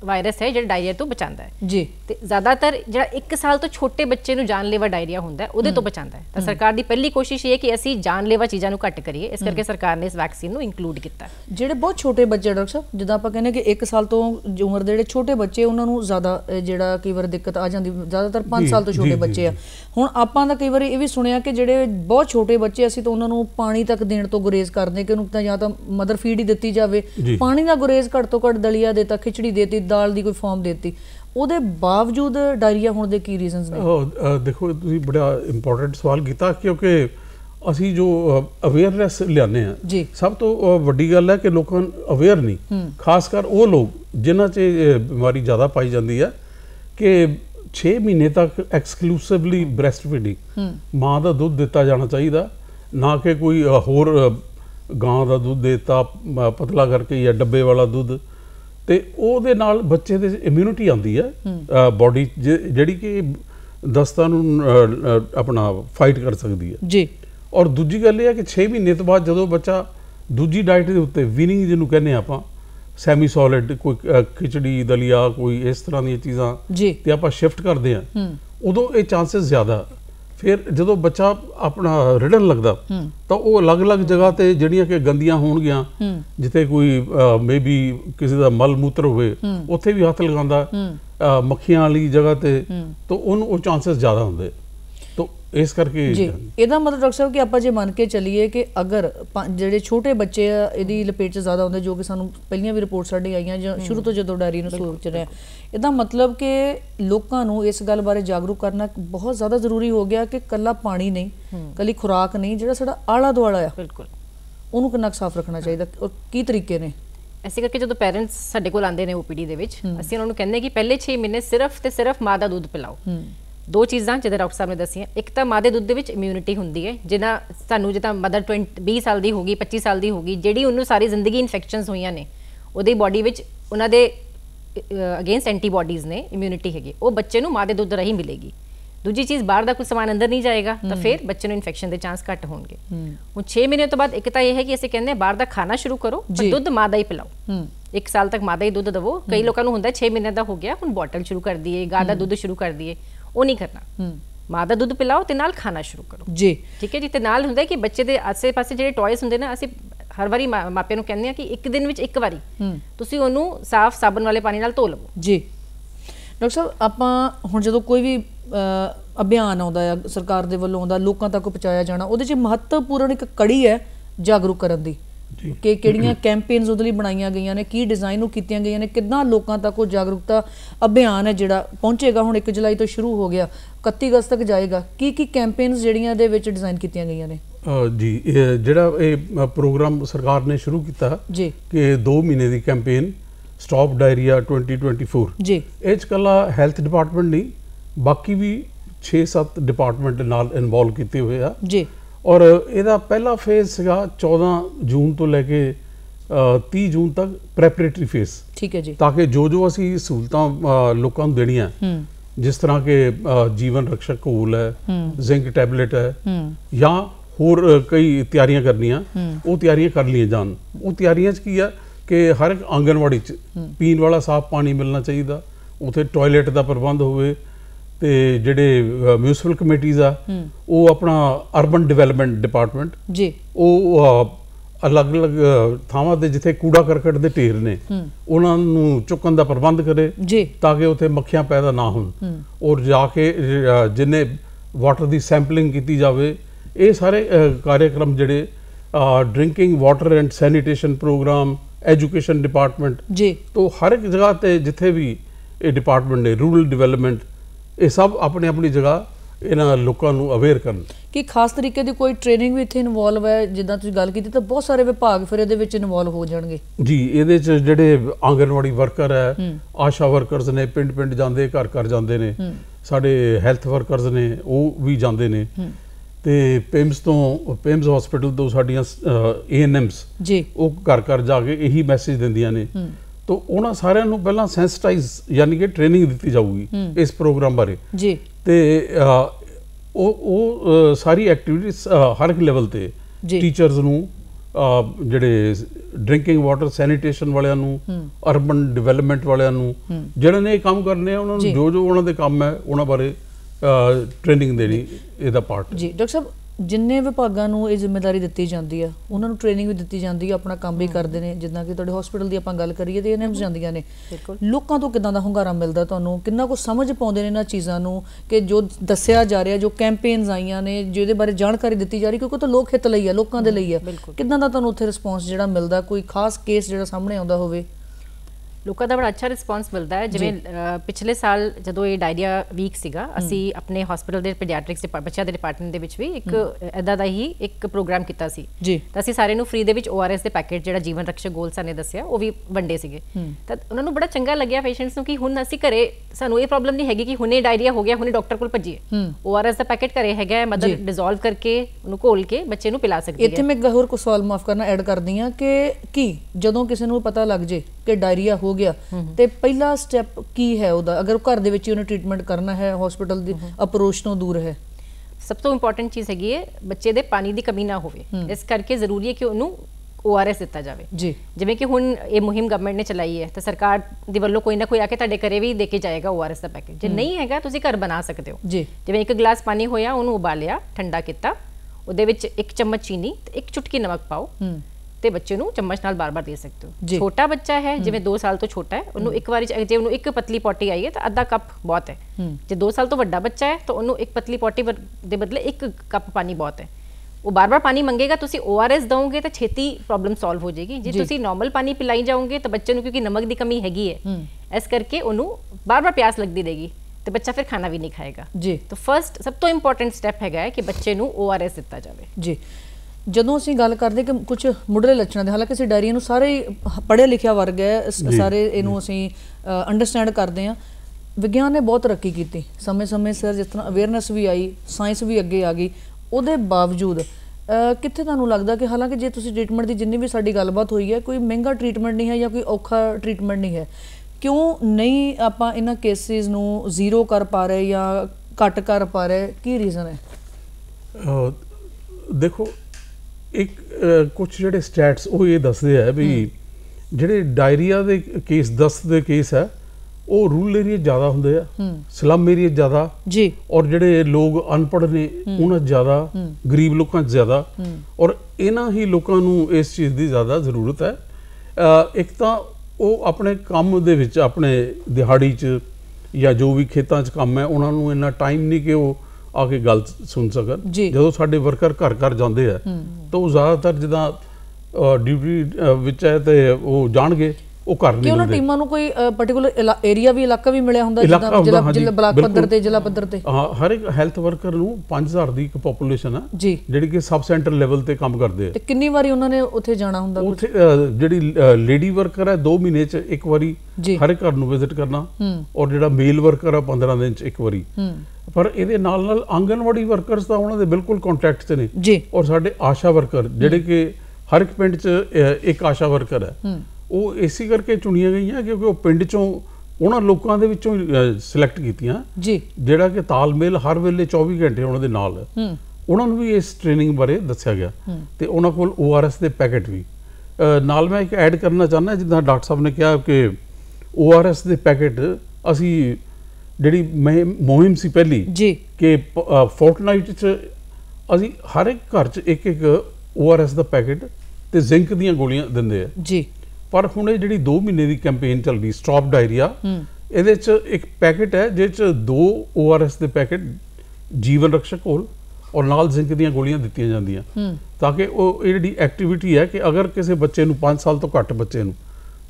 ਵਾਇਰਸ ਹੈ ਜਿਹੜਾ ਡਾਇਰੀਆ ਤੋਂ ਬਚਾਉਂਦਾ ਹੈ ਜੀ ਤੇ ਜ਼ਿਆਦਾਤਰ ਜਿਹੜਾ 1 ਸਾਲ ਤੋਂ ਛੋਟੇ ਬੱਚੇ ਨੂੰ ਜਾਨਲੇਵਾ ਡਾਇਰੀਆ ਹੁੰਦਾ ਹੈ ਉਹਦੇ ਤੋਂ ਬਚਾਉਂਦਾ ਹੈ ਤਾਂ ਸਰਕਾਰ ਦੀ ਪਹਿਲੀ ਕੋਸ਼ਿਸ਼ ਇਹ ਹੈ ਕਿ ਅਸੀਂ ਜਾਨਲੇਵਾ ਚੀਜ਼ਾਂ ਨੂੰ ਘੱਟ ਕਰੀਏ ਇਸ ਕਰਕੇ ਸਰਕਾਰ ਨੇ ਇਸ ਵੈਕਸੀਨ ਨੂੰ ਇਨਕਲੂਡ ਕੀਤਾ ਜਿਹੜੇ ਬਹੁਤ ਛੋਟੇ ਬੱਚੇ ਡਾਕਟਰ ਸਾਹਿਬ ਜਦੋਂ ਆਪਾਂ ਕਹਿੰਦੇ ਕਿ 1 ਸਾਲ ਤੋਂ ਉਮਰ ਦੇ ਜਿਹੜੇ ਛੋਟੇ ਬੱਚੇ ਉਹਨਾਂ ਨੂੰ ਜ਼ਿਆਦਾ ਜਿਹੜਾ ਕਈ ਵਾਰ ਦਿੱਕਤ ਆ ਜਾਂਦੀ ਜ਼ਿਆਦਾਤਰ 5 ਸਾਲ ਤੋਂ ਛੋਟੇ ਬੱਚੇ ਆ ਹੁਣ ਆਪਾਂ ਦਾ ਕਈ ਵਾਰ ਇਹ ਵੀ ਸੁਣਿਆ ਕਿ ਜਿਹੜੇ ਬਹੁਤ ਛੋਟੇ ਬੱਚੇ ਅਸੀਂ ਤਾਂ ਉਹਨਾਂ ਨੂੰ ਪਾਣੀ ਤੱਕ ਦੇਣ ਤੋਂ ਗੁਰੇਜ਼ ਕਰਦੇ ਕਿ ਉਹਨੂੰ ਤਾਂ ਜਾਂ ਤਾਂ ਮਦਰ ਫੀਡ ਹੀ ਦਿੱਤੀ ਜਾਵੇ ਪਾਣੀ ਦਾ ਗੁਰੇਜ਼ ਘੱਟ ਤੋਂ ਘੱਟ ਦਲੀਆ ਦੇ ਤਾਂ ਖਿਚੜੀ ਦੇਤੀ ਦਾਲ ਦੀ ਕੋਈ ਫਾਰਮ ਦਿੱਤੀ ਉਹਦੇ ਬਾਵਜੂਦ ਡਾਇਰੀਆ ਹੋਣ ਦੇ ਕੀ ਰੀਜ਼ਨਸ ਨੇ ਉਹ ਦੇਖੋ ਤੁਸੀਂ ਬੜਾ ਇੰਪੋਰਟੈਂਟ ਸਵਾਲ ਕੀਤਾ ਕਿਉਂਕਿ ਅਸੀਂ ਜੋ ਅਵੇਅਰਨੈਸ ਲਿਆਨੇ ਆ ਸਭ ਤੋਂ ਵੱਡੀ ਗੱਲ ਹੈ ਕਿ ਲੋਕਾਂ ਅਵੇਅਰ ਨਹੀਂ ਖਾਸ ਕਰ ਉਹ ਲੋਕ ਜਿਨ੍ਹਾਂ 'ਚ ਬਿਮਾਰੀ ਜ਼ਿਆਦਾ ਪਾਈ ਜਾਂਦੀ ਹੈ ਕਿ 6 ਮਹੀਨੇ ਤੱਕ ਐਕਸਕਲੂਸਿਵਲੀ ਬ੍ਰੈਸਟ ਫੀਡਿੰਗ ਮਾਂ ਦਾ ਦੁੱਧ ਦਿੱਤਾ ਜਾਣਾ ਚਾਹੀਦਾ ਨਾ ਕਿ ਕੋਈ ਹੋਰ ਗਾਂ ਦਾ ਦੁੱਧ ਦਿੱਤਾ ਪਤਲਾ ਕਰਕੇ ਜਾਂ ਡੱਬੇ ਵਾਲਾ ਦੁੱਧ ਤੇ ਉਹਦੇ ਨਾਲ ਬੱਚੇ ਦੇ ਇਮਿਊਨਿਟੀ ਆਉਂਦੀ ਹੈ ਬਾਡੀ ਜਿਹੜੀ ਕਿ ਦਸਤਾਂ ਨੂੰ ਆਪਣਾ ਫਾਈਟ ਕਰ ਸਕਦੀ ਹੈ ਜੀ ਔਰ ਦੂਜੀ ਗੱਲ ਇਹ ਹੈ ਕਿ 6 ਮਹੀਨੇ ਤੋਂ ਬਾਅਦ ਜਦੋਂ ਬੱਚਾ ਦੂਜੀ ਡਾਈਟ ਦੇ ਉੱਤੇ ਵਿਨਿੰਗ ਜਿਹਨੂੰ ਕਹਿੰਦੇ ਆਪਾਂ ਸੈਮੀ ਸੋਲਿਡ ਕੋਈ ਖਿਚੜੀ ਦਲੀਆ ਕੋਈ ਇਸ ਤਰ੍ਹਾਂ ਦੀਆਂ ਚੀਜ਼ਾਂ ਤੇ ਆਪਾਂ ਸ਼ਿਫਟ ਕਰਦੇ ਆ ਉਦੋਂ ਇਹ ਚਾਂਸਸ ਜ਼ਿਆਦਾ ਫਿਰ ਜਦੋਂ ਬੱਚਾ ਆਪਣਾ ਰਿਡਨ ਲੱਗਦਾ ਤਾਂ ਉਹ ਅਲੱਗ-ਅਲੱਗ ਜਗ੍ਹਾ ਤੇ ਜਿਹੜੀਆਂ ਕਿ ਗੰਦੀਆਂ ਹੋਣਗੀਆਂ ਜਿੱਥੇ ਕੋਈ ਮੇਬੀ ਕਿਸੇ ਦਾ ਮਲ ਮੂਤਰ ਹੋਵੇ ਉੱਥੇ ਵੀ ਹੱਥ ਲਗਾਉਂਦਾ ਮੱਖੀਆਂ ਵਾਲੀ ਜਗ੍ਹਾ ਤੇ ਤਾਂ ਉਹਨੂੰ ਉਹ ਚਾਂਸਸ ਜ਼ਿਆਦਾ ਹੁੰਦੇ ਇਸ ਕਰਕੇ ਜੀ ਇਹਦਾ ਮਤਲਬ ਡਾਕਟਰ ਸਾਹਿਬ ਕਿ ਆਪਾਂ ਜੇ ਮੰਨ ਕੇ ਚੱਲੀਏ ਕਿ ਅਗਰ ਜਿਹੜੇ ਛੋਟੇ ਬੱਚੇ ਆ ਇਹਦੀ ਲਪੇਟ 'ਚ ਜ਼ਿਆਦਾ ਹੁੰਦੇ ਜੋ ਕਿ ਸਾਨੂੰ ਪਹਿਲੀਆਂ ਵੀ ਰਿਪੋਰਟ ਸਾਡੇ ਆਈਆਂ ਜਾਂ ਸ਼ੁਰੂ ਤੋਂ ਜਦੋਂ ਡਾਇਰੀ ਨੂੰ ਸੋਚ ਰਹੇ ਆ ਇਹਦਾ ਮਤਲਬ ਕਿ ਲੋਕਾਂ ਨੂੰ ਇਸ ਗੱਲ ਬਾਰੇ ਜਾਗਰੂਕ ਕਰਨਾ ਬਹੁਤ ਜ਼ਿਆਦਾ ਜ਼ਰੂਰੀ ਹੋ ਗਿਆ ਕਿ ਕੱਲਾ ਪਾਣੀ ਨਹੀਂ ਕੱਲੀ ਖੁਰਾਕ ਨਹੀਂ ਜਿਹੜਾ ਸਾਡਾ ਆਲਾ ਦੁਆਲਾ ਆ ਬਿਲਕੁਲ ਉਹਨੂੰ ਕਿੰਨਾ ਸਾਫ਼ ਰੱਖਣਾ ਚਾਹੀਦਾ ਕੀ ਤਰੀਕੇ ਨੇ ਐਸੀ ਕਰਕੇ ਜਦੋਂ ਪੈਰੈਂਟਸ ਸਾਡੇ ਕੋਲ ਆਉਂਦੇ ਨੇ ਓਪੀਡੀ ਦੇ ਵਿੱਚ ਅਸੀਂ ਉਹਨਾਂ ਨੂੰ ਕਹਿੰਦੇ ਕਿ ਪਹਿਲੇ 6 ਮਹੀਨੇ ਸਿਰਫ ਤੇ ਸਿਰਫ ਮਾਦਾ ਦੁੱਧ ਪਿਲਾਓ ਦੋ ਚੀਜ਼ਾਂ ਜਿਹਦੇ ਡਾਕਟਰ ਸਾਹਿਬ ਨੇ ਦੱਸੀਆਂ ਇੱਕ ਤਾਂ ਮਾਦੇ ਦੁੱਧ ਦੇ ਵਿੱਚ ਇਮਿਊਨਿਟੀ ਹੁੰਦੀ ਹੈ ਜਿਨ੍ਹਾਂ ਸਾਨੂੰ ਜਿੱਦਾਂ ਮਦਰ 20 20 ਸਾਲ ਦੀ ਹੋਗੀ 25 ਸਾਲ ਦੀ ਹੋਗੀ ਜਿਹੜੀ ਉਹਨੂੰ ਸਾਰੀ ਜ਼ਿੰਦਗੀ ਇਨਫੈਕਸ਼ਨਸ ਹੋਈਆਂ ਨੇ ਉਹਦੇ ਬਾਡੀ ਵਿੱਚ ਉਹਨਾਂ ਦੇ ਅਗੇਂਸਟ ਐਂਟੀਬਾਡੀਜ਼ ਨੇ ਇਮਿਊਨਿਟੀ ਹੈਗੀ ਉਹ ਬੱਚੇ ਨੂੰ ਮਾਦੇ ਦੁੱਧ ਰਹੀ ਮਿਲੇਗੀ ਦੂਜੀ ਚੀਜ਼ ਬਾਹਰ ਦਾ ਕੋਈ ਸਮਾਨ ਅੰਦਰ ਨਹੀਂ ਜਾਏਗਾ ਤਾਂ ਫਿਰ ਬੱਚੇ ਨੂੰ ਇਨਫੈਕਸ਼ਨ ਦੇ ਚਾਂਸ ਘੱਟ ਹੋਣਗੇ ਉਹ 6 ਮਹੀਨੇ ਤੋਂ ਬਾਅਦ ਇੱਕ ਤਾਂ ਇਹ ਹੈ ਕਿ ਅਸੀਂ ਕਹਿੰਦੇ ਬਾਹਰ ਦਾ ਖਾਣਾ ਸ਼ੁਰੂ ਕਰੋ ਪਰ ਦੁੱਧ ਮਾਦਾ ਹੀ ਪਿਲਾਓ ਇੱਕ ਸਾਲ ਤੱਕ ਮਾਦਾ ਹੀ ਦੁੱਧ ਦਵੋ ਕਈ ਲੋਕਾਂ ਨੂੰ ਹੁੰਦਾ 6 ਮਹੀਨੇ ਦਾ ਹੋ ਗਿਆ ਹੁਣ ਬੋਟਲ ਸ਼ੁਰੂ ਕਰ ਦਈਏ ਗਾਦਾ ਦੁੱਧ ਸ਼ੁਰੂ ਕਰ ਦਈਏ ਉਹ ਨਹੀਂ ਕਰਨਾ ਮਾਂ ਦਾ ਦੁੱਧ ਪਿਲਾਓ ਤੇ ਨਾਲ ਖਾਣਾ ਸ਼ੁਰੂ ਕਰੋ ਜੀ ਠੀਕ ਹੈ ਜੀ ਤੇ ਨਾਲ ਹੁੰਦਾ ਕਿ ਬੱਚੇ ਦੇ ਆਸੇ-ਪਾਸੇ ਜਿਹੜੇ ਟੌਇਸ ਹੁੰਦੇ ਨੇ ਅਸੀਂ ਹਰ ਵਾਰੀ ਮਾਪਿਆਂ ਨੂੰ ਕਹਿੰਦੇ ਆ ਕਿ ਇੱਕ ਦਿਨ ਵਿੱਚ ਇੱਕ ਵਾਰੀ ਤੁਸੀਂ ਉਹਨੂੰ ਸਾਫ਼ ਸਾਬਣ ਵਾਲੇ ਪਾਣੀ ਨਾਲ ਧੋ ਲਵੋ ਜੀ ਡਾਕਟਰ ਸਾਹਿਬ ਆਪਾਂ ਹੁਣ ਜਦੋਂ ਕੋਈ ਵੀ ਅਭਿਆਨ ਆਉਂਦਾ ਹੈ ਸਰਕਾਰ ਦੇ ਵੱਲੋਂ ਆਉਂਦਾ ਲੋਕਾਂ ਤੱਕ ਪਹੁੰਚਾਇਆ ਜਾਣਾ ਉਹਦੇ 'ਚ ਮਹੱਤਵਪੂਰਨ ਇੱਕ ਕੜੀ ਹੈ ਜਾਗਰੂਕ ਕਰਨ ਦੀ ਕਿ ਕਿਹੜੀਆਂ ਕੈਂਪੇਨਸ ਉਹਦੇ ਲਈ ਬਣਾਈਆਂ ਗਈਆਂ ਨੇ ਕੀ ਡਿਜ਼ਾਈਨ ਉਹ ਕੀਤੀਆਂ ਗਈਆਂ ਨੇ ਕਿੰਨਾ ਲੋਕਾਂ ਤੱਕ ਉਹ ਜਾਗਰੂਕਤਾ ਅਭਿਆਨ ਹੈ ਜਿਹੜਾ ਪਹੁੰਚੇਗਾ ਹੁਣ 1 ਜੁਲਾਈ ਤੋਂ ਸ਼ੁਰੂ ਹੋ ਗਿਆ 31 ਅਗਸਤ ਤੱਕ ਜਾਏਗਾ ਕੀ ਕੀ ਕੈਂਪੇਨਸ ਜਿਹੜੀਆਂ ਦੇ ਵਿੱਚ ਡਿਜ਼ਾਈਨ ਕੀਤੀਆਂ ਗਈਆਂ ਨੇ ਜੀ ਜਿਹੜਾ ਇਹ ਪ੍ਰੋਗਰਾਮ ਸਰਕਾਰ ਨੇ ਸ਼ੁਰੂ ਕੀਤਾ ਜੀ ਕਿ 2 ਮਹੀਨੇ ਦੀ ਕੈਂਪੇਨ ਸਟਾਪ ਡਾਇਰੀਆ 2024 ਜੀ ਇਹ ਕਲਾ ਕੱਲਾ ਹੈਲਥ ਡਿਪਾਰਟਮੈਂਟ ਨਹੀਂ ਬਾਕੀ ਵੀ 6-7 ਡਿਪਾਰਟਮੈਂਟ ਨਾਲ ਇਨਵੋਲ ਕੀਤੇ ਹੋਏ ਆ ਜੀ ਔਰ ਇਹਦਾ ਪਹਿਲਾ ਫੇਜ਼ ਸੀਗਾ 14 ਜੂਨ ਤੋਂ ਲੈ ਕੇ 30 ਜੂਨ ਤੱਕ ਪ੍ਰੈਪਰੇਟਰੀ ਫੇਜ਼ ਠੀਕ ਹੈ ਜੀ ਤਾਂ ਕਿ ਜੋ ਜੋ ਅਸੀਂ ਸਹੂਲਤਾਂ ਲੋਕਾਂ ਨੂੰ ਦੇਣੀਆਂ ਜਿਸ ਤਰ੍ਹਾਂ ਕਿ ਜੀਵਨ ਰਕਸ਼ਕ ਕੋਲ ਹੈ ਜ਼ਿੰਕ ਟੈਬਲੇਟ ਹੈ ਜਾਂ ਹੋਰ ਕਈ ਤਿਆਰੀਆਂ ਕਰਨੀਆਂ ਉਹ ਤਿਆਰੀਆਂ ਕਰ ਲਈਆਂ ਜਾਣ ਉਹ ਤਿਆਰੀਆਂ 'ਚ ਕੀ ਆ ਕਿ ਹਰ ਇੱਕ ਆਂਗਨਵਾੜੀ 'ਚ ਪੀਣ ਵਾਲਾ ਸਾਫ਼ ਪਾਣੀ ਮਿਲਣਾ ਚਾਹੀਦਾ ਉਥੇ ਟਾਇਲਟ ਦਾ ਪ੍ਰਬੰਧ ਹੋਵੇ ਤੇ ਜਿਹੜੇ ਮਿਊਨਿਸਪਲ ਕਮੇਟੀਆਂ ਆ ਉਹ ਆਪਣਾ ਅਰਬਨ ਡਿਵੈਲਪਮੈਂਟ ਡਿਪਾਰਟਮੈਂਟ ਜੀ ਉਹ ਅਲੱਗ-ਅਲੱਗ ਥਾਵਾਂ ਤੇ ਜਿੱਥੇ ਕੂੜਾ ਕਰਕਟ ਦੇ ਢੇਰ ਨੇ ਉਹਨਾਂ ਨੂੰ ਚੁੱਕਣ ਦਾ ਪ੍ਰਬੰਧ ਕਰੇ ਜੀ ਤਾਂ ਕਿ ਉੱਥੇ ਮੱਖੀਆਂ ਪੈਦਾ ਨਾ ਹੋਣ ਔਰ ਜਾ ਕੇ ਜਿੰਨੇ ਵਾਟਰ ਦੀ ਸੈਂਪਲਿੰਗ ਕੀਤੀ ਜਾਵੇ ਇਹ ਸਾਰੇ ਕਾਰਜਕ੍ਰਮ ਜਿਹੜੇ drinking water and sanitation program education department ਜੀ ਤੋਂ ਹਰ ਇੱਕ ਜਗ੍ਹਾ ਤੇ ਜਿੱਥੇ ਵੀ ਇਹ ਡਿਪਾਰਟਮੈਂਟ ਨੇ ਰੂਰਲ ਡਿਵੈਲਪਮੈਂਟ ਇਹ ਸਭ ਆਪਣੇ ਆਪਣੀ ਜਗ੍ਹਾ ਇਹਨਾਂ ਲੋਕਾਂ ਨੂੰ ਅਵੇਅਰ ਕਰਨ ਕਿ ਖਾਸ ਤਰੀਕੇ ਦੀ ਕੋਈ ਟ੍ਰੇਨਿੰਗ ਵੀ ਇੱਥੇ ਇਨਵੋਲਵ ਹੈ ਜਿੱਦਾਂ ਤੁਸੀਂ ਗੱਲ ਕੀਤੀ ਤਾਂ ਬਹੁਤ ਸਾਰੇ ਵਿਭਾਗ ਫਿਰ ਇਹਦੇ ਵਿੱਚ ਇਨਵੋਲਵ ਹੋ ਜਾਣਗੇ ਜੀ ਇਹਦੇ ਚ ਜਿਹੜੇ ਆਂਗਨਵਾੜੀ ਵਰਕਰ ਹੈ ਆਸ਼ਾ ਵਰਕਰਸ ਨੇ ਪਿੰਡ ਪਿੰਡ ਜਾਂਦੇ ਘਰ ਘਰ ਜਾਂਦੇ ਨੇ ਸਾਡੇ ਹੈਲਥ ਵਰਕਰਸ ਨੇ ਉਹ ਵੀ ਜਾਂਦੇ ਨੇ ਤੇ ਪੇਮਸ ਤੋਂ ਪੇਮਸ ਹਸਪੀਟਲ ਤੋਂ ਸਾਡੀਆਂ ਏਐਨਐਮਸ ਜੀ ਉਹ ਘਰ ਘਰ ਜਾ ਕੇ ਇਹੀ ਮੈਸੇਜ ਦਿੰਦੀਆਂ ਨੇ ਤੋ ਉਹਨਾਂ ਸਾਰਿਆਂ ਨੂੰ ਪਹਿਲਾਂ ਸੈਂਸਟਾਈਜ਼ ਯਾਨੀ ਕਿ ਟ੍ਰੇਨਿੰਗ ਦਿੱਤੀ ਜਾਊਗੀ ਇਸ ਪ੍ਰੋਗਰਾਮ ਬਾਰੇ ਜੀ ਤੇ ਉਹ ਉਹ ਸਾਰੀ ਐਕਟੀਵਿਟੀਜ਼ ਹਰ ਇੱਕ ਲੈਵਲ ਤੇ ਟੀਚਰਸ ਨੂੰ ਜਿਹੜੇ ਡਰਿੰਕਿੰਗ ਵਾਟਰ ਸੈਨੀਟੇਸ਼ਨ ਵਾਲਿਆਂ ਨੂੰ ਅਰਬਨ ਡਿਵੈਲਪਮੈਂਟ ਵਾਲਿਆਂ ਨੂੰ ਜਿਹੜੇ ਨੇ ਇਹ ਕੰਮ ਕਰਨੇ ਆ ਉਹਨਾਂ ਨੂੰ ਜੋ ਜੋ ਉਹਨਾਂ ਦੇ ਕੰਮ ਹੈ ਉਹਨਾਂ ਬਾਰੇ ਟ੍ਰੇਨਿੰਗ ਦੇਣੀ ਇਹਦਾ ਪਾਰਟ ਜੀ ਡਾਕਟਰ ਸਾਹਿਬ ਜਿੰਨੇ ਵਿਭਾਗਾਂ ਨੂੰ ਇਹ ਜ਼ਿੰਮੇਵਾਰੀ ਦਿੱਤੀ ਜਾਂਦੀ ਆ ਉਹਨਾਂ ਨੂੰ ਟ੍ਰੇਨਿੰਗ ਵੀ ਦਿੱਤੀ ਜਾਂਦੀ ਆ ਆਪਣਾ ਕੰਮ ਵੀ ਕਰਦੇ ਨੇ ਜਿੱਦਾਂ ਕਿ ਤੁਹਾਡੇ ਹਸਪੀਟਲ ਦੀ ਆਪਾਂ ਗੱਲ ਕਰੀਏ ਤੇ ਇਹਨਾਂ ਜਾਂਦੀਆਂ ਨੇ ਲੋਕਾਂ ਤੋਂ ਕਿਦਾਂ ਦਾ ਹੁੰਗਾਰਾ ਮਿਲਦਾ ਤੁਹਾਨੂੰ ਕਿੰਨਾ ਕੁ ਸਮਝ ਪਾਉਂਦੇ ਨੇ ਇਹਨਾਂ ਚੀਜ਼ਾਂ ਨੂੰ ਕਿ ਜੋ ਦੱਸਿਆ ਜਾ ਰਿਹਾ ਜੋ ਕੈਂਪੇਨਸ ਆਈਆਂ ਨੇ ਜਿਹਦੇ ਬਾਰੇ ਜਾਣਕਾਰੀ ਦਿੱਤੀ ਜਾ ਰਹੀ ਕਿਉਂਕਿ ਉਹ ਤਾਂ ਲੋਕ ਹਿੱਤ ਲਈ ਆ ਲੋਕਾਂ ਦੇ ਲਈ ਆ ਕਿਦਾਂ ਦਾ ਤੁਹਾਨੂੰ ਉੱਥੇ ਰਿਸਪੌਂਸ ਜਿਹੜਾ ਮਿਲਦਾ ਕੋਈ ਖਾਸ ਕੇਸ ਜਿਹੜਾ ਸਾਹਮਣੇ ਆਉਂਦਾ ਹੋਵੇ ਲੋਕਾਂ ਦਾ ਬੜਾ ਅੱਛਾ ਰਿਸਪੌਂਸ ਮਿਲਦਾ ਹੈ ਜਿਵੇਂ ਪਿਛਲੇ ਸਾਲ ਜਦੋਂ ਇਹ ਡਾਇਰੀਆ ਵੀਕ ਸੀਗਾ ਅਸੀਂ ਆਪਣੇ ਹਸਪੀਟਲ ਦੇ ਪੀਡੀਆਟ੍ਰਿਕਸ ਦੇ ਬੱਚਿਆਂ ਦੇ ਡਿਪਾਰਟਮੈਂਟ ਦੇ ਵਿੱਚ ਵੀ ਇੱਕ ਐਦਾ ਦਾ ਹੀ ਇੱਕ ਪ੍ਰੋਗਰਾਮ ਕੀਤਾ ਸੀ ਤਾਂ ਅਸੀਂ ਸਾਰੇ ਨੂੰ ਫ੍ਰੀ ਦੇ ਵਿੱਚ ORS ਦੇ ਪੈਕੇਟ ਜਿਹੜਾ ਜੀਵਨ ਰੱਖਸ਼ਾ ਗੋਲ ਸਾਨੇ ਦੱਸਿਆ ਉਹ ਵੀ ਵੰਡੇ ਸੀਗੇ ਤਾਂ ਉਹਨਾਂ ਨੂੰ ਬੜਾ ਚੰਗਾ ਲੱਗਿਆ ਪੇਸ਼ੈਂਟਸ ਨੂੰ ਕਿ ਹੁਣ ਅਸੀਂ ਘਰੇ ਸਾਨੂੰ ਇਹ ਪ੍ਰੋਬਲਮ ਨਹੀਂ ਹੈਗੀ ਕਿ ਹੁਣੇ ਡਾਇਰੀਆ ਹੋ ਗਿਆ ਹੁਣੇ ਡਾਕਟਰ ਕੋਲ ਭੱਜੀਏ ORS ਦਾ ਪੈਕੇਟ ਘਰੇ ਹੈਗਾ ਮਦਰ ਡਿਸੋਲਵ ਕਰਕੇ ਉਹਨੂੰ ਘੋਲ ਕੇ ਬੱਚੇ ਨੂੰ ਪਿਲਾ ਸਕਦੀ ਹੈ ਇੱਥੇ ਮੈਂ ਇੱਕ ਹੋਰ ਸਵਾਲ ਮਾਫ ਕਰਨਾ ਐਡ ਕਰਦੀ ਆ ਕਿ ਕੀ ਜਦੋਂ ਕਿਸੇ ਨੂੰ ਪਤਾ ਲੱਗ ਜੇ ਕਿ ਡਾਇਰੀਆ ਹੋ ਹੋ ਗਿਆ ਤੇ ਪਹਿਲਾ ਸਟੈਪ ਕੀ ਹੈ ਉਹਦਾ ਅਗਰ ਘਰ ਦੇ ਵਿੱਚ ਹੀ ਉਹਨੂੰ ਟ੍ਰੀਟਮੈਂਟ ਕਰਨਾ ਹੈ ਹਸਪੀਟਲ ਦੀ ਅਪਰੋਚ ਤੋਂ ਦੂਰ ਹੈ ਸਭ ਤੋਂ ਇੰਪੋਰਟੈਂਟ ਚੀਜ਼ ਹੈਗੀ ਹੈ ਬੱਚੇ ਦੇ ਪਾਣੀ ਦੀ ਕਮੀ ਨਾ ਹੋਵੇ ਇਸ ਕਰਕੇ ਜ਼ਰੂਰੀ ਹੈ ਕਿ ਉਹਨੂੰ ਓਆਰਐਸ ਦਿੱਤਾ ਜਾਵੇ ਜੀ ਜਿਵੇਂ ਕਿ ਹੁਣ ਇਹ ਮੁਹਿੰਮ ਗਵਰਨਮੈਂਟ ਨੇ ਚਲਾਈ ਹੈ ਤਾਂ ਸਰਕਾਰ ਦੇ ਵੱਲੋਂ ਕੋਈ ਨਾ ਕੋਈ ਆ ਕੇ ਤੁਹਾਡੇ ਘਰੇ ਵੀ ਦੇ ਕੇ ਜਾਏਗਾ ਓਆਰਐਸ ਦਾ ਪੈਕੇਟ ਜੇ ਨਹੀਂ ਹੈਗਾ ਤੁਸੀਂ ਘਰ ਬਣਾ ਸਕਦੇ ਹੋ ਜਿਵੇਂ ਇੱਕ ਗਲਾਸ ਪਾਣੀ ਹੋਇਆ ਉਹਨੂੰ ਉਬਾਲਿਆ ਠੰਡਾ ਕੀਤਾ ਉਹਦੇ ਵਿੱਚ ਇੱਕ ਚਮਚ ਚੀਨੀ ਤੇ ਇੱਕ ਚੁਟਕੀ ਨਮਕ ਪਾਓ तो बच्चे चम्मच नाल बार बार दे सकते हो छोटा बच्चा है जिम्मे दो साल तो छोटा है हम्म। एक बार जो एक पतली पोटी आई है तो अद्धा कप बहुत है हम्म। जो दो साल तो व्डा बच्चा है तो उन्होंने एक पतली पोटी के बदले एक कप पानी बहुत है वो बार बार पानी मंगेगा तुम ओ आर एस दोगे तो छेती प्रॉब्लम सॉल्व हो जाएगी जो तुम नॉर्मल पानी पिलाई जाओगे तो बच्चे क्योंकि नमक की कमी हैगी है हम्म। इस करके बार बार प्यास लगती रहेगी तो बच्चा फिर खाना भी नहीं खाएगा जी तो फर्स्ट सब तो इंपॉर्टेंट स्टेप है कि बच्चे ओ आर एस दिता जाए जी ਜਦੋਂ ਅਸੀਂ ਗੱਲ ਕਰਦੇ ਕਿ ਕੁਝ ਮੁੱਢਲੇ ਲੱਛਣਾਂ ਦੇ ਹਾਲਾਂਕਿ ਅਸੀਂ ਡਾਇਰੀ ਨੂੰ ਸਾਰੇ ਪੜ੍ਹਿਆ ਲਿਖਿਆ ਵਰਗ ਹੈ ਸਾਰੇ ਇਹਨੂੰ ਅਸੀਂ ਅੰਡਰਸਟੈਂਡ ਕਰਦੇ ਆ ਵਿਗਿਆਨ ਨੇ ਬਹੁਤ ਤਰੱਕੀ ਕੀਤੀ ਸਮੇਂ-ਸਮੇਂ ਸਿਰ ਜਿਸ ਤਰ੍ਹਾਂ ਅਵੇਅਰਨੈਸ ਵੀ ਆਈ ਸਾਇੰਸ ਵੀ ਅੱਗੇ ਆ ਗਈ ਉਹਦੇ ਬਾਵਜੂਦ ਕਿੱਥੇ ਤੁਹਾਨੂੰ ਲੱਗਦਾ ਕਿ ਹਾਲਾਂਕਿ ਜੇ ਤੁਸੀਂ ਟ੍ਰੀਟਮੈਂਟ ਦੀ ਜਿੰਨੀ ਵੀ ਸਾਡੀ ਗੱਲਬਾਤ ਹੋਈ ਹੈ ਕੋਈ ਮਹਿੰਗਾ ਟ੍ਰੀਟਮੈਂਟ ਨਹੀਂ ਹੈ ਜਾਂ ਕੋਈ ਔਖਾ ਟ੍ਰੀਟਮੈਂਟ ਨਹੀਂ ਹੈ ਕਿਉਂ ਨਹੀਂ ਆਪਾਂ ਇਹਨਾਂ ਕੇਸਿਸ ਨੂੰ ਜ਼ੀਰੋ ਕਰ ਪਾ ਰਹੇ ਜਾਂ ਘੱਟ ਕਰ ਪਾ ਰਹੇ ਕੀ ਰੀਜ਼ਨ ਹੈ ਦੇਖੋ ਇੱਕ ਕੁਝ ਜਿਹੜੇ ਸਟੈਟਸ ਉਹ ਇਹ ਦੱਸਦੇ ਆ ਵੀ ਜਿਹੜੇ ਡਾਇਰੀਆ ਦੇ ਕੇਸ ਦਸਤ ਦੇ ਕੇਸ ਆ ਉਹ ਰੂਰਲ ਏਰੀਆ ਜ਼ਿਆਦਾ ਹੁੰਦੇ ਆ ਸਲਮ ਏਰੀਆ ਜ਼ਿਆਦਾ ਜੀ ਔਰ ਜਿਹੜੇ ਲੋਕ ਅਨਪੜ੍ਹ ਨੇ ਉਹਨਾਂ ਜ਼ਿਆਦਾ ਗਰੀਬ ਲੋਕਾਂ ਜ਼ਿਆਦਾ ਔਰ ਇਹਨਾਂ ਹੀ ਲੋਕਾਂ ਨੂੰ ਇਸ ਚੀਜ਼ ਦੀ ਜ਼ਿਆਦਾ ਜ਼ਰੂਰਤ ਹੈ ਇੱਕ ਤਾਂ ਉਹ ਆਪਣੇ ਕੰਮ ਦੇ ਵਿੱਚ ਆਪਣੇ ਦਿਹਾੜੀ 'ਚ ਜਾਂ ਜੋ ਵੀ ਖੇਤਾਂ 'ਚ ਕੰਮ ਹੈ ਉਹਨਾਂ ਨੂੰ ਇੰਨਾ ਟਾਈਮ ਨਹੀਂ ਕਿ ਉਹ ਆ ਕੇ ਗੱਲ ਸੁਣ ਸਕਣ ਜਦੋਂ ਸਾਡੇ ਵਰਕਰ ਘਰ ਘਰ ਜਾਂਦੇ ਆ ਤਾਂ ਉਹ ਜ਼ਿਆਦਾਤਰ ਜਿੱਦਾਂ ਡਿਊਟੀ ਵਿੱਚ ਹੈ ਤੇ ਉਹ ਜਾਣਗੇ ਉਹ ਕਰ ਨਹੀਂ ਉਹਨਾਂ ਟੀਮਾਂ ਨੂੰ ਕੋਈ ਪਾਰਟਿਕੂਲਰ ਏਰੀਆ ਵੀ ਇਲਾਕਾ ਵੀ ਮਿਲਿਆ ਹੁੰਦਾ ਜਿੱਦਾਂ ਜ਼ਿਲ੍ਹਾ ਜ਼ਿਲ੍ਹਾ ਬਲਾਕ ਪੱਧਰ ਤੇ ਜ਼ਿਲ੍ਹਾ ਪੱਧਰ ਤੇ ਹਾਂ ਹਰ ਇੱਕ ਹੈਲਥ ਵਰਕਰ ਨੂੰ 5000 ਦੀ ਇੱਕ ਪੋਪੂਲੇਸ਼ਨ ਆ ਜਿਹੜੀ ਕਿ ਸਬ ਸੈਂਟਰ ਲੈਵਲ ਤੇ ਕੰਮ ਕਰਦੇ ਆ ਤੇ ਕਿੰਨੀ ਵਾਰੀ ਉਹਨਾਂ ਨੇ ਉੱਥੇ ਜਾਣਾ ਹੁੰਦਾ ਉੱਥੇ ਜਿਹੜੀ ਲੇਡੀ ਵਰਕਰ ਹੈ 2 ਮਹੀਨੇ 'ਚ ਇੱਕ ਵਾਰੀ ਹਰ ਘਰ ਨੂੰ ਵਿਜ਼ਿਟ ਕਰਨਾ ਔਰ ਜਿਹੜਾ ਮੇਲ ਵਰਕਰ ਆ 15 ਦਿਨ 'ਚ ਇੱਕ ਵਾਰੀ ਪਰ ਇਹਦੇ ਨਾਲ ਨਾਲ ਆਂਗਨਵਾੜੀ ਵਰਕਰਸ ਦਾ ਉਹਨਾਂ ਦੇ ਬਿਲਕੁਲ ਕੰਟੈਕਟ ਤੇ ਨੇ ਜੀ ਔਰ ਸਾਡੇ ਆਸ਼ਾ ਵਰਕਰ ਜਿਹੜੇ ਕਿ ਹਰ ਇੱਕ ਪਿੰਡ 'ਚ ਇੱਕ ਆਸ਼ਾ ਵਰਕਰ ਹੈ ਉਹ ਇਸੇ ਕਰਕੇ ਚੁਣੀਆਂ ਗਈਆਂ ਕਿਉਂਕਿ ਉਹ ਪਿੰਡ 'ਚੋਂ ਉਹਨਾਂ ਲੋਕਾਂ ਦੇ ਵਿੱਚੋਂ ਸਿਲੈਕਟ ਕੀਤੀਆਂ ਜੀ ਜਿਹੜਾ ਕਿ ਤਾਲਮੇਲ ਹਰ ਵੇਲੇ 24 ਘੰਟੇ ਉਹਨਾਂ ਦੇ ਨਾਲ ਹੂੰ ਉਹਨਾਂ ਨੂੰ ਵੀ ਇਸ ਟ੍ਰੇਨਿੰਗ ਬਾਰੇ ਦੱਸਿਆ ਗਿਆ ਤੇ ਉਹਨਾਂ ਕੋਲ ORS ਦੇ ਪੈਕੇਟ ਵੀ ਨਾਲ ਮੈਂ ਇੱਕ ਐਡ ਕਰਨਾ ਚਾਹੁੰਦਾ ਜਿੱਦਾਂ ਡਾਕਟਰ ਸਾਹਿਬ ਨੇ ਕਿਹਾ ਕਿ ORS ਦੇ ਪੈਕੇਟ ਅਸੀਂ ਜਿਹੜੀ ਮੈਂ ਮੁਹਿੰਮ ਸੀ ਪਹਿਲੀ ਜੀ ਕਿ ਫੋਰਟਨਾਈਟ ਚ ਅਸੀਂ ਹਰ ਇੱਕ ਘਰ ਚ ਇੱਕ ਇੱਕ ਓਆਰਐਸ ਦਾ ਪੈਕੇਟ ਤੇ ਜ਼ਿੰਕ ਦੀਆਂ ਗੋਲੀਆਂ ਦਿੰਦੇ ਆ ਜੀ ਪਰ ਹੁਣ ਇਹ ਜਿਹੜੀ 2 ਮਹੀਨੇ ਦੀ ਕੈਂਪੇਨ ਚੱਲ ਰਹੀ ਸਟਾਪ ਡਾਇਰੀਆ ਇਹਦੇ ਚ ਇੱਕ ਪੈਕੇਟ ਹੈ ਜਿਹਦੇ ਚ ਦੋ ਓਆਰਐਸ ਦੇ ਪੈਕੇਟ ਜੀਵਨ ਰਕਸ਼ਕ ਹੋਲ ਔਰ ਨਾਲ ਜ਼ਿੰਕ ਦੀਆਂ ਗੋਲੀਆਂ ਦਿੱਤੀਆਂ ਜਾਂਦੀਆਂ ਤਾਂ ਕਿ ਉਹ ਜਿਹੜੀ ਐਕਟੀਵਿਟੀ ਹੈ ਕਿ ਅਗਰ ਕਿਸੇ ਬੱਚੇ ਨੂੰ 5 ਸਾਲ ਤੋਂ ਘੱਟ ਬੱਚੇ ਨੂੰ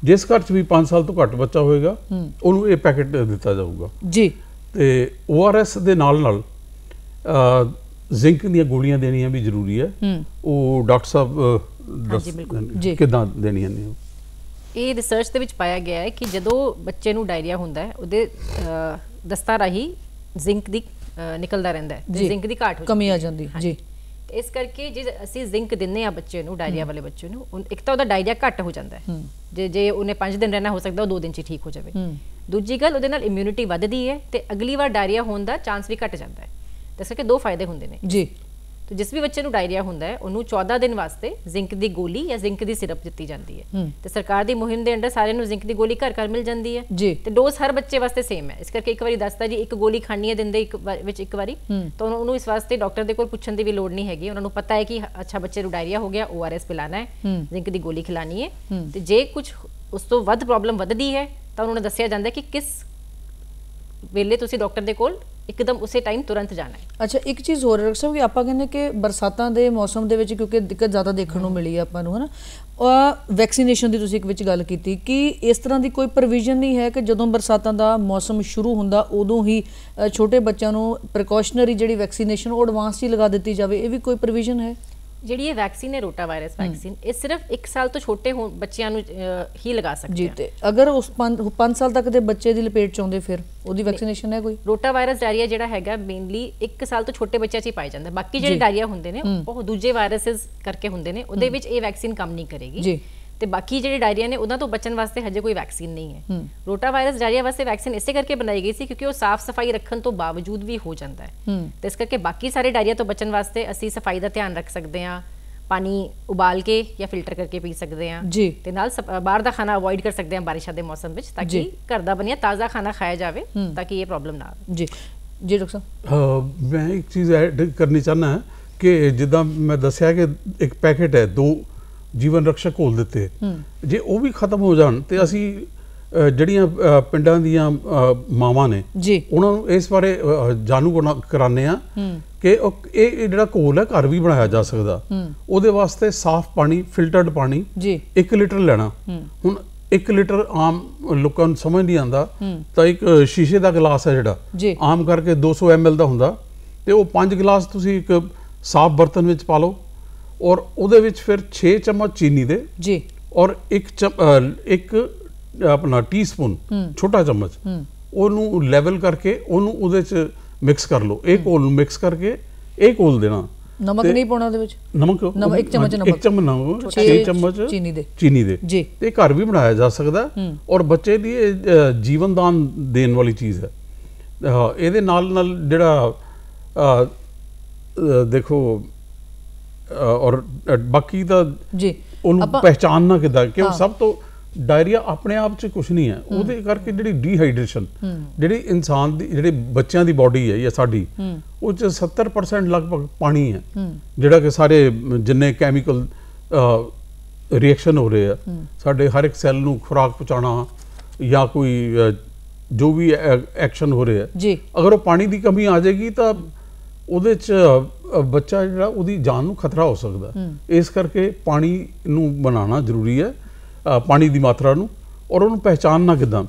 ਜਿਸ ਘਰ 'ਚ ਵੀ 5 ਸਾਲ ਤੋਂ ਘੱਟ ਬੱਚਾ ਹੋਏਗਾ ਉਹਨੂੰ ਇਹ ਪੈਕੇਟ ਦਿੱਤਾ ਜਾਊਗਾ ਜੀ ਤੇ ORS ਦੇ ਨਾਲ ਨਾਲ ਜ਼ਿੰਕ ਦੀਆਂ ਗੋਲੀਆਂ ਦੇਣੀਆਂ ਵੀ ਜ਼ਰੂਰੀ ਹੈ ਉਹ ਡਾਕਟਰ ਸਾਹਿਬ ਕਿਦਾਂ ਦੇਣੀਆਂ ਨੇ ਇਹ ਰਿਸਰਚ ਦੇ ਵਿੱਚ ਪਾਇਆ ਗਿਆ ਹੈ ਕਿ ਜਦੋਂ ਬੱਚੇ ਨੂੰ ਡਾਇਰੀਆ ਹੁੰਦਾ ਹੈ ਉਹਦੇ ਦਸਤਾਰਾਹੀ ਜ਼ਿੰਕ ਦੀ ਨਿਕਲਦਾ ਰਹਿੰਦਾ ਹੈ ਜ਼ਿੰਕ ਦੀ ਘਾਟ ਹੋ ਜਾਂਦੀ ਹੈ ਕਮੀ ਆ ਜਾਂਦੀ ਜੀ ਇਸ ਕਰਕੇ ਜੇ ਅਸੀਂ ਜ਼ਿੰਕ ਦਿੰਨੇ ਆ ਬੱਚੇ ਨੂੰ ਡਾਇਰੀਆ ਵਾਲੇ ਬੱਚੇ ਨੂੰ ਇੱਕ ਤਾਂ ਉਹਦਾ ਡਾਇਰੀਆ ਘੱਟ ਹੋ ਜਾਂਦਾ ਹੈ ਜੇ ਜੇ ਉਹਨੇ 5 ਦਿਨ ਰਹਿਣਾ ਹੋ ਸਕਦਾ ਉਹ 2 ਦਿਨ 'ਚ ਠੀਕ ਹੋ ਜਾਵੇ ਦੂਜੀ ਗੱਲ ਉਹਦੇ ਨਾਲ ਇਮਿਊਨਿਟੀ ਵੱਧਦੀ ਹੈ ਤੇ ਅਗਲੀ ਵਾਰ ਡਾਇਰੀਆ ਹੋਣ ਦਾ ਚਾਂਸ ਵੀ ਘਟ ਜਾਂਦਾ ਹੈ ਤਾਂ ਇਸ ਦੋ ਫਾਇਦੇ ਹੁੰਦੇ ਨੇ ਜੀ ਤੇ ਜਿਸ ਵੀ ਬੱਚੇ ਨੂੰ ਡਾਇਰੀਆ ਹੁੰਦਾ ਹੈ ਉਹਨੂੰ 14 ਦਿਨ ਵਾਸਤੇ ਜ਼ਿੰਕ ਦੀ ਗੋਲੀ ਜਾਂ ਜ਼ਿੰਕ ਦੀ ਸਿਰਪ ਦਿੱਤੀ ਜਾਂਦੀ ਹੈ ਤੇ ਸਰਕਾਰ ਦੀ ਮੁਹਿੰਮ ਦੇ ਅੰਦਰ ਸਾਰਿਆਂ ਨੂੰ ਜ਼ਿੰਕ ਦੀ ਗੋਲੀ ਘਰ ਘਰ ਮਿਲ ਜਾਂਦੀ ਹੈ ਤੇ ਡੋਸ ਹਰ ਬੱਚੇ ਵਾਸਤੇ ਸੇਮ ਹੈ ਇਸ ਕਰਕੇ ਇੱਕ ਵਾਰੀ ਦੱਸਦਾ ਜੀ ਇੱਕ ਗੋਲੀ ਖਾਣੀ ਹੈ ਦਿਨ ਦੇ ਇੱਕ ਵਿੱਚ ਇੱਕ ਵਾਰੀ ਤਾਂ ਉਹਨੂੰ ਇਸ ਵਾਸਤੇ ਡਾਕਟਰ ਦੇ ਕੋਲ ਪੁੱਛਣ ਦੀ ਵੀ ਲੋੜ ਨਹੀਂ ਹੈਗੀ ਉਹਨਾਂ ਨੂੰ ਪਤਾ ਹੈ ਕਿ ਅੱਛਾ ਬੱਚੇ ਨੂੰ ਡਾਇਰੀਆ ਹੋ ਗਿਆ ਓਆਰਐਸ ਪਿਲਾਣਾ ਹੈ ਜ਼ਿੰਕ ਦੀ ਗੋਲੀ ਖਿਲਾਣੀ ਹੈ ਤੇ ਜੇ ਕੁਝ ਉਸ ਤੋਂ ਵੱਧ ਪ੍ਰੋਬਲਮ ਵੱਧਦੀ ਹੈ ਤਾਂ ਉਹਨਾਂ ਨੂੰ ਦੱਸਿਆ ਜਾਂਦਾ ਕਿ ਕਿਸ ਵੇਲੇ ਤੁਸੀਂ ਡਾਕਟਰ ਦੇ ਕੋਲ ਇੱਕਦਮ ਉਸੇ ਟਾਈਮ ਤੁਰੰਤ ਜਾਣਾ ਹੈ ਅੱਛਾ ਇੱਕ ਚੀਜ਼ ਹੋਰ ਰੱਖ ਵੀ ਕਿ ਆਪਾਂ ਕਹਿੰਦੇ ਕਿ ਬਰਸਾਤਾਂ ਦੇ ਮੌਸਮ ਦੇ ਵਿੱਚ ਕਿਉਂਕਿ ਦਿੱਕਤ ਜ਼ਿਆਦਾ ਦੇਖਣ ਨੂੰ ਮਿਲੀ ਹੈ ਆਪਾਂ ਨੂੰ ਹਨਾ ਆ ਵੈਕਸੀਨੇਸ਼ਨ ਦੀ ਤੁਸੀਂ ਇੱਕ ਵਿੱਚ ਗੱਲ ਕੀਤੀ ਕਿ ਇਸ ਤਰ੍ਹਾਂ ਦੀ ਕੋਈ ਪ੍ਰੋਵੀਜ਼ਨ ਨਹੀਂ ਹੈ ਕਿ ਜਦੋਂ ਬਰਸਾਤਾਂ ਦਾ ਮੌਸਮ ਸ਼ੁਰੂ ਹੁੰਦਾ ਉਦੋਂ ਹੀ ਛੋਟੇ ਬੱਚਿਆਂ ਨੂੰ ਪ੍ਰੀਕਾਸ਼ਨਰੀ ਜਿਹੜੀ ਵੈਕਸੀਨੇਸ਼ਨ ਉਹ ਐਡਵਾਂਸ ਹੀ ਲਗਾ ਦਿੱਤੀ ਜਾਵੇ ਇਹ ਵੀ ਕੋਈ ਪ੍ਰੋਵੀਜ਼ਨ ਹੈ ਜਿਹੜੀ ਇਹ ਵੈਕਸੀਨ ਹੈ ਰੋਟਾ ਵਾਇਰਸ ਵੈਕਸੀਨ ਇਹ ਸਿਰਫ 1 ਸਾਲ ਤੋਂ ਛੋਟੇ ਬੱਚਿਆਂ ਨੂੰ ਹੀ ਲਗਾ ਸਕਦੇ ਜੀ ਤੇ ਅਗਰ ਉਸ 5 ਸਾਲ ਤੱਕ ਦੇ ਬੱਚੇ ਦੀ ਲਪੇਟ ਚ ਆਉਂਦੇ ਫਿਰ ਉਹਦੀ ਵੈਕਸੀਨੇਸ਼ਨ ਹੈ ਕੋਈ ਰੋਟਾ ਵਾਇਰਸ ਡਾਇਰੀਆ ਜਿਹੜਾ ਹੈਗਾ ਮੇਨਲੀ 1 ਸਾਲ ਤੋਂ ਛੋਟੇ ਬੱਚਿਆਂ 'ਚ ਹੀ ਪਾਇਆ ਜਾਂਦਾ ਬਾਕੀ ਜਿਹੜੇ ਡਾਇਰੀਆ ਹੁੰਦੇ ਨੇ ਉਹ ਦੂਜੇ ਵਾਇਰਸਸ ਕਰਕੇ ਹੁੰਦੇ ਨੇ ਉਹਦੇ ਵਿੱਚ ਇਹ ਵੈਕਸੀਨ ਕੰਮ ਨਹੀਂ ਕਰੇਗੀ ਜੀ ਤੇ ਬਾਕੀ ਜਿਹੜੇ ਡਾਇਰੀਆ ਨੇ ਉਹਨਾਂ ਤੋਂ ਬਚਣ ਵਾਸਤੇ ਹਜੇ ਕੋਈ ਵੈਕਸੀਨ ਨਹੀਂ ਹੈ ਰੋਟਾ ਵਾਇਰਸ ਡਾਇਰੀਆ ਵਾਸਤੇ ਵੈਕਸੀਨ ਇਸੇ ਕਰਕੇ ਬਣਾਈ ਗਈ ਸੀ ਕਿਉਂਕਿ ਉਹ ਸਾਫ਼ ਸਫਾਈ ਰੱਖਣ ਤੋਂ ਬਾਵਜੂਦ ਵੀ ਹੋ ਜਾਂਦਾ ਹੈ ਤੇ ਇਸ ਕਰਕੇ ਬਾਕੀ ਸਾਰੇ ਡਾਇਰੀਆ ਤੋਂ ਬਚਣ ਵਾਸਤੇ ਅਸੀਂ ਸਫਾਈ ਦਾ ਧਿਆਨ ਰੱਖ ਸਕਦੇ ਹਾਂ ਪਾਣੀ ਉਬਾਲ ਕੇ ਜਾਂ ਫਿਲਟਰ ਕਰਕੇ ਪੀ ਸਕਦੇ ਹਾਂ ਤੇ ਨਾਲ ਬਾਹਰ ਦਾ ਖਾਣਾ ਅਵੋਇਡ ਕਰ ਸਕਦੇ ਹਾਂ ਬਾਰਿਸ਼ਾਂ ਦੇ ਮੌਸਮ ਵਿੱਚ ਤਾਂ ਕਿ ਘਰ ਦਾ ਬਣਿਆ ਤਾਜ਼ਾ ਖਾਣਾ ਖਾਇਆ ਜਾਵੇ ਤਾਂ ਕਿ ਇਹ ਪ੍ਰੋਬਲਮ ਨਾ ਆਵੇ ਜੀ ਜੀ ਡਾਕਟਰ ਸਾਹਿਬ ਮੈਂ ਇੱਕ ਚੀਜ਼ ਐਡ ਕਰਨੀ ਚਾਹਨਾ ਕਿ ਜਿੱਦਾਂ ਮੈਂ ਦੱਸਿਆ ਕਿ ਇੱਕ ਪੈਕੇਟ ਹੈ ਦੋ ਜੀਵਨ ਰਕਸ਼ਕ ਹੋਲ ਦਿੱਤੇ ਜੇ ਉਹ ਵੀ ਖਤਮ ਹੋ ਜਾਣ ਤੇ ਅਸੀਂ ਜਿਹੜੀਆਂ ਪਿੰਡਾਂ ਦੀਆਂ ਮਾਵਾਂ ਨੇ ਉਹਨਾਂ ਨੂੰ ਇਸ ਬਾਰੇ ਜਾਣੂ ਕਰਾਣੇ ਆ ਕਿ ਇਹ ਜਿਹੜਾ ਕੋਲ ਹੈ ਘਰ ਵੀ ਬਣਾਇਆ ਜਾ ਸਕਦਾ ਉਹਦੇ ਵਾਸਤੇ ਸਾਫ਼ ਪਾਣੀ ਫਿਲਟਰਡ ਪਾਣੀ 1 ਲੀਟਰ ਲੈਣਾ ਹੁਣ 1 ਲੀਟਰ ਆਮ ਲੋਕਾਂ ਨੂੰ ਸਮਝ ਨਹੀਂ ਆਂਦਾ ਤਾਂ ਇੱਕ ਸ਼ੀਸ਼ੇ ਦਾ ਗਲਾਸ ਹੈ ਜਿਹੜਾ ਆਮ ਕਰਕੇ 200 ml ਦਾ ਹੁੰਦਾ ਤੇ ਉਹ 5 ਗਲਾਸ ਤੁਸੀਂ ਇੱਕ ਸਾਫ਼ ਬਰਤਨ ਵਿੱਚ ਪਾ ਲਓ ਔਰ ਉਹਦੇ ਵਿੱਚ ਫਿਰ 6 ਚਮਚ ਚੀਨੀ ਦੇ ਜੀ ਔਰ ਇੱਕ ਇੱਕ ਆਪਣਾ ਟੀਸਪੂਨ ਛੋਟਾ ਚਮਚ ਉਹਨੂੰ ਲੈਵਲ ਕਰਕੇ ਉਹਨੂੰ ਉਹਦੇ ਚ ਮਿਕਸ ਕਰ ਲਓ ਇੱਕ ਕੋਲ ਨੂੰ ਮਿਕਸ ਕਰਕੇ ਇੱਕ ਕੋਲ ਦੇਣਾ ਨਮਕ ਨਹੀਂ ਪਾਉਣਾ ਉਹਦੇ ਵਿੱਚ ਨਮਕ ਇੱਕ ਚਮਚ ਨਮਕ ਇੱਕ ਚਮਚ ਨਮਕ 6 ਚਮਚ ਚੀਨੀ ਦੇ ਚੀਨੀ ਦੇ ਜੀ ਤੇ ਘਰ ਵੀ ਬਣਾਇਆ ਜਾ ਸਕਦਾ ਔਰ ਬੱਚੇ ਦੀ ਜੀਵਨਦਾਨ ਦੇਣ ਵਾਲੀ ਚੀਜ਼ ਹੈ ਇਹਦੇ ਨਾਲ ਨਾਲ ਜਿਹੜਾ ਦੇਖੋ ਔਰ ਬਾਕੀ ਦਾ ਜੀ ਉਹਨੂੰ ਪਹਿਚਾਨਣਾ ਕਿਦਾਂ ਕਿ ਉਹ ਸਭ ਤੋਂ ਡਾਇਰੀਆ ਆਪਣੇ ਆਪ 'ਚ ਕੁਝ ਨਹੀਂ ਹੈ ਉਹਦੇ ਕਰਕੇ ਜਿਹੜੀ ਡੀਹਾਈਡਰੇਸ਼ਨ ਜਿਹੜੀ ਇਨਸਾਨ ਦੀ ਜਿਹੜੇ ਬੱਚਿਆਂ ਦੀ ਬਾਡੀ ਹੈ ਜਾਂ ਸਾਡੀ ਉਹ 'ਚ 70% ਲਗਭਗ ਪਾਣੀ ਹੈ ਜਿਹੜਾ ਕਿ ਸਾਰੇ ਜਿੰਨੇ ਕੈਮੀਕਲ ਰਿਐਕਸ਼ਨ ਹੋ ਰਹੇ ਆ ਸਾਡੇ ਹਰ ਇੱਕ ਸੈੱਲ ਨੂੰ ਖੁਰਾਕ ਪਹੁੰਚਾਉਣਾ ਜਾਂ ਕੋਈ ਜੋ ਵੀ ਐਕਸ਼ਨ ਹੋ ਰਿਹਾ ਹੈ ਅਗਰ ਉਹ ਪਾਣੀ ਦੀ ਕਮੀ ਆ ਜਾਏਗੀ ਤਾਂ ਉਹਦੇ 'ਚ ਬੱਚਾ ਜਿਹੜਾ ਉਹਦੀ ਜਾਨ ਨੂੰ ਖਤਰਾ ਹੋ ਸਕਦਾ ਇਸ ਕਰਕੇ ਪਾਣੀ ਨੂੰ ਬਣਾਉਣਾ ਜ਼ਰੂਰੀ ਹੈ ਪਾਣੀ ਦੀ ਮਾਤਰਾ ਨੂੰ ਔਰ ਉਹਨੂੰ ਪਹਿਚਾਨਣਾ ਕਿਦਾਂ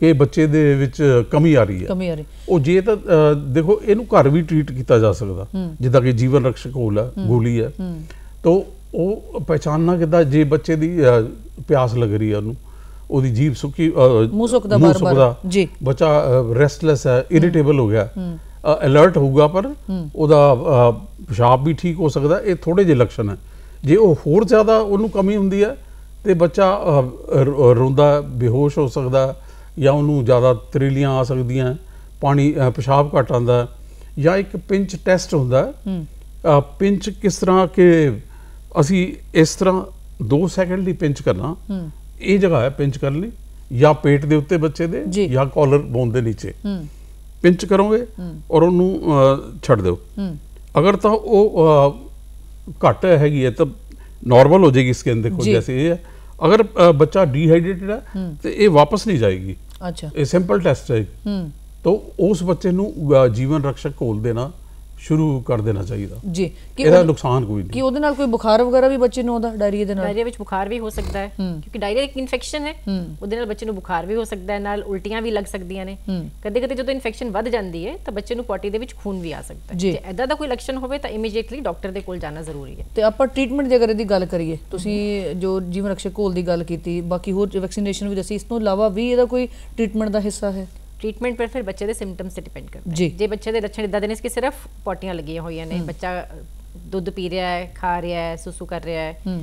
ਕਿ ਬੱਚੇ ਦੇ ਵਿੱਚ ਕਮੀ ਆ ਰਹੀ ਹੈ ਕਮੀ ਆ ਰਹੀ ਉਹ ਜੇ ਤਾਂ ਦੇਖੋ ਇਹਨੂੰ ਘਰ ਵੀ ਟ੍ਰੀਟ ਕੀਤਾ ਜਾ ਸਕਦਾ ਜਿੱਦਾਂ ਕਿ ਜੀਵਨ ਰਕਸ਼ਕ ਹੋਲਾ ਗੋਲੀ ਹੈ ਤਾਂ ਉਹ ਪਹਿਚਾਨਣਾ ਕਿਦਾਂ ਜੇ ਬੱਚੇ ਦੀ ਪਿਆਸ ਲੱਗ ਰਹੀ ਹੈ ਉਹਨੂੰ ਉਹਦੀ ਜੀਭ ਸੁੱਕੀ ਮੂੰਹ ਸੁੱਕਦਾ ਬਾਰ-ਬਾਰ ਜੀ ਬੱਚਾ ਰੈਸਟਲੈਸ ਹੈ ਇਰੀਟੇਬਲ ਹੋ ਗਿਆ ਅਲਰਟ ਹੋਊਗਾ ਪਰ ਉਹਦਾ ਪਿਸ਼ਾਬ ਵੀ ਠੀਕ ਹੋ ਸਕਦਾ ਇਹ ਥੋੜੇ ਜਿਹੇ ਲੱਛਣ ਹੈ ਜੇ ਉਹ ਹੋਰ ਜ਼ਿਆਦਾ ਉਹਨੂੰ ਕਮੀ ਹੁੰਦੀ ਹੈ ਤੇ ਬੱਚਾ ਰੋਂਦਾ ਬੇਹੋਸ਼ ਹੋ ਸਕਦਾ ਜਾਂ ਉਹਨੂੰ ਜ਼ਿਆਦਾ ਤਰੀਲੀਆਂ ਆ ਸਕਦੀਆਂ ਪਾਣੀ ਪਿਸ਼ਾਬ ਘਟ ਆਉਂਦਾ ਜਾਂ ਇੱਕ ਪਿੰਚ ਟੈਸਟ ਹੁੰਦਾ ਪਿੰਚ ਕਿਸ ਤਰ੍ਹਾਂ ਕਿ ਅਸੀਂ ਇਸ ਤਰ੍ਹਾਂ 2 ਸੈਕਿੰਡ ਲਈ ਪਿੰਚ ਕਰਨਾ ਇਹ ਜਗ੍ਹਾ ਹੈ ਪਿੰਚ ਕਰ ਲਈ ਜਾਂ ਪੇਟ ਦੇ ਉੱਤੇ ਬੱਚੇ ਦੇ ਜਾਂ ਕਾਲਰ ਬੋਨ ਦੇ ਨੀਚੇ ਪਿੰਚ ਕਰੋਗੇ ਔਰ ਉਹਨੂੰ ਛੱਡ ਦਿਓ ਅਗਰ ਤਾਂ ਉਹ ਘਟ ਹੈਗੀ ਹੈ ਤਾਂ ਨਾਰਮਲ ਹੋ ਜਾਏਗੀ ਸਕਿਨ ਕੋਲ ਜੈਸੇ ਇਹ ਹੈ ਅਗਰ ਬੱਚਾ ਡੀਹਾਈਡਰੇਟਡ ਹੈ ਤੇ ਇਹ ਵਾਪਸ ਨਹੀਂ ਜਾਏਗੀ ਅੱਛਾ ਇਹ ਸਿੰਪਲ ਟੈਸਟ ਹੈ ਤਾਂ ਉਸ ਬੱਚੇ ਨੂੰ ਜੀਵਨ ਰਕਸ਼ਕ ਕੋਲ ਦੇਣਾ ਸ਼ੁਰੂ ਕਰ ਦੇਣਾ ਚਾਹੀਦਾ ਜੀ ਇਹਦਾ ਨੁਕਸਾਨ ਕੋਈ ਨਹੀਂ ਕਿ ਉਹਦੇ ਨਾਲ ਕੋਈ ਬੁਖਾਰ ਵਗੈਰਾ ਵੀ ਬੱਚੇ ਨੂੰ ਆਉਂਦਾ ਡਾਇਰੀਆ ਦੇ ਨਾਲ ਡਾਇਰੀਆ ਵਿੱਚ ਬੁਖਾਰ ਵੀ ਹੋ ਸਕਦਾ ਹੈ ਕਿਉਂਕਿ ਡਾਇਰੀਆ ਇੱਕ ਇਨਫੈਕਸ਼ਨ ਹੈ ਉਹਦੇ ਨਾਲ ਬੱਚੇ ਨੂੰ ਬੁਖਾਰ ਵੀ ਹੋ ਸਕਦਾ ਹੈ ਨਾਲ ਉਲਟੀਆਂ ਵੀ ਲੱਗ ਸਕਦੀਆਂ ਨੇ ਕਦੇ ਕਦੇ ਜਦੋਂ ਇਨਫੈਕਸ਼ਨ ਵੱਧ ਜਾਂਦੀ ਹੈ ਤਾਂ ਬੱਚੇ ਨੂੰ ਪੋਟੀ ਦੇ ਵਿੱਚ ਖੂਨ ਵੀ ਆ ਸਕਦਾ ਹੈ ਜੇ ਐਦਾ ਦਾ ਕੋਈ ਲੱਛਣ ਹੋਵੇ ਤਾਂ ਇਮੀਡੀਏਟਲੀ ਡਾਕਟਰ ਦੇ ਕੋਲ ਜਾਣਾ ਜ਼ਰੂਰੀ ਹੈ ਤੇ ਆਪਾਂ ਟ੍ਰੀਟਮੈਂਟ ਜੇ ਅਗਰ ਇਹਦੀ ਗੱਲ ਕਰੀਏ ਤੁਸੀਂ ਜੋ ਜੀਵਨ ਰਕਸ਼ਕ ਘੋਲ ਦੀ ਗੱਲ ਕੀਤੀ ਬਾਕੀ ਹੋਰ ਵੈਕਸੀਨੇਸ਼ਨ ਵੀ ਦੱਸੀ ਇਸ ਤੋਂ ਇਲਾਵਾ ਵੀ ਇਹਦਾ ਕੋਈ ਟ੍ਰੀਟਮੈਂਟ ਦਾ ਹਿੱਸਾ ਹੈ ਟ੍ਰੀਟਮੈਂਟ ਪਰ ਫਿਰ ਬੱਚੇ ਦੇ ਸਿੰਪਟਮਸ ਤੇ ਡਿਪੈਂਡ ਕਰਦਾ ਹੈ ਜੇ ਬੱਚੇ ਦੇ ਲੱਛਣ ਇਦਾਂ ਦੇ ਨੇ ਕਿ ਸਿਰਫ ਪੋਟੀਆਂ ਲੱਗੀਆਂ ਹੋਈਆਂ ਨੇ ਬੱਚਾ ਦੁੱਧ ਪੀ ਰਿਹਾ ਹੈ ਖਾ ਰਿਹਾ ਹੈ ਸੁਸੂ ਕਰ ਰਿਹਾ ਹੈ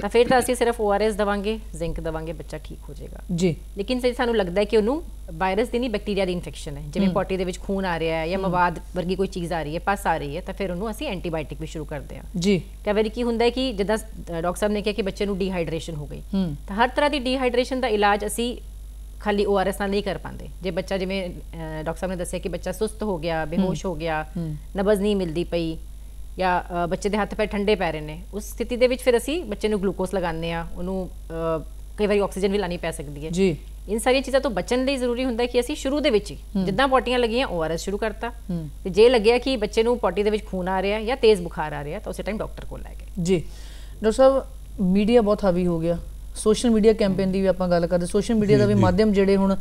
ਤਾਂ ਫਿਰ ਤਾਂ ਅਸੀਂ ਸਿਰਫ ORS ਦਵਾਂਗੇ ਜ਼ਿੰਕ ਦਵਾਂਗੇ ਬੱਚਾ ਠੀਕ ਹੋ ਜਾਏਗਾ ਜੀ ਲੇਕਿਨ ਸਹੀ ਸਾਨੂੰ ਲੱਗਦਾ ਹੈ ਕਿ ਉਹਨੂੰ ਵਾਇਰਸ ਦੀ ਨਹੀਂ ਬੈਕਟੀਰੀਆ ਦੀ ਇਨਫੈਕਸ਼ਨ ਹੈ ਜਿਵੇਂ ਪੋਟੀ ਦੇ ਵਿੱਚ ਖੂਨ ਆ ਰਿਹਾ ਹੈ ਜਾਂ ਮਵਾਦ ਵਰਗੀ ਕੋਈ ਚੀਜ਼ ਆ ਰਹੀ ਹੈ ਪਸ ਆ ਰਹੀ ਹੈ ਤਾਂ ਫਿਰ ਉਹਨੂੰ ਅਸੀਂ ਐਂਟੀਬਾਇਓਟਿਕ ਵੀ ਸ਼ੁਰੂ ਕਰਦੇ ਹਾਂ ਜੀ ਕਈ ਕੀ ਹੁੰਦਾ ਹੈ ਕਿ ਜਦੋਂ ਡਾਕਟਰ ਸਾਹਿਬ ਨੇ ਕਿਹਾ ਕਿ ਬੱਚੇ ਨੂੰ ਡੀਹਾਈਡਰੇਸ਼ਨ ਹੋ ਗਈ ਤਾਂ ਹਰ ਤਰ੍ਹਾਂ ਦੀ ਡੀਹਾਈਡਰੇਸ਼ਨ ਦਾ ਇਲਾਜ ਅਸੀਂ ਖਾਲੀ ਓਆਰਐਸ ਨਾਲ ਨਹੀਂ ਕਰ ਪਾਉਂਦੇ ਜੇ ਬੱਚਾ ਜਿਵੇਂ ਡਾਕਟਰ ਸਾਹਿਬ ਨੇ ਦੱਸਿਆ ਕਿ ਬੱਚਾ ਸੁਸਤ ਹੋ ਗਿਆ ਬੇਹੋਸ਼ ਹੋ ਗਿਆ ਨਬਜ਼ ਨਹੀਂ ਮਿਲਦੀ ਪਈ ਜਾਂ ਬੱਚੇ ਦੇ ਹੱਥ ਪੈ ਠੰਡੇ ਪੈ ਰਹੇ ਨੇ ਉਸ ਸਥਿਤੀ ਦੇ ਵਿੱਚ ਫਿਰ ਅਸੀਂ ਬੱਚੇ ਨੂੰ ਗਲੂਕੋਸ ਲਗਾਉਂਦੇ ਆ ਉਹਨੂੰ ਕਈ ਵਾਰੀ ਆਕਸੀਜਨ ਵੀ ਲਾਣੀ ਪੈ ਸਕਦੀ ਹੈ ਜੀ ਇਨ ਸਾਰੀ ਚੀਜ਼ਾਂ ਤੋਂ ਬਚਣ ਲਈ ਜ਼ਰੂਰੀ ਹੁੰਦਾ ਕਿ ਅਸੀਂ ਸ਼ੁਰੂ ਦੇ ਵਿੱਚ ਹੀ ਜਿੱਦਾਂ ਪੋਟੀਆਂ ਲੱਗੀਆਂ ਓਆਰਐਸ ਸ਼ੁਰੂ ਕਰਤਾ ਤੇ ਜੇ ਲੱਗਿਆ ਕਿ ਬੱਚੇ ਨੂੰ ਪੋਟੀ ਦੇ ਵਿੱਚ ਖੂਨ ਆ ਰਿਹਾ ਜਾਂ ਤੇਜ਼ ਬੁਖਾਰ ਆ ਰਿਹਾ ਤਾਂ ਉਸੇ ਟਾਈਮ ਡਾਕਟਰ ਕੋਲ ਲੈ ਗਏ ਜੀ ਡਾਕਟਰ ਸਾਹਿਬ ਮੀਡੀਆ ਬਹੁਤ ਹਾਵੀ ਹੋ ਗਿਆ ਸੋਸ਼ਲ ਮੀਡੀਆ ਕੈਂਪੇਨ ਦੀ ਵੀ ਆਪਾਂ ਗੱਲ ਕਰਦੇ ਸੋਸ਼ਲ ਮੀਡੀਆ ਦਾ ਵੀ ਮਾਧਿਅਮ ਜਿਹੜੇ ਹੁਣ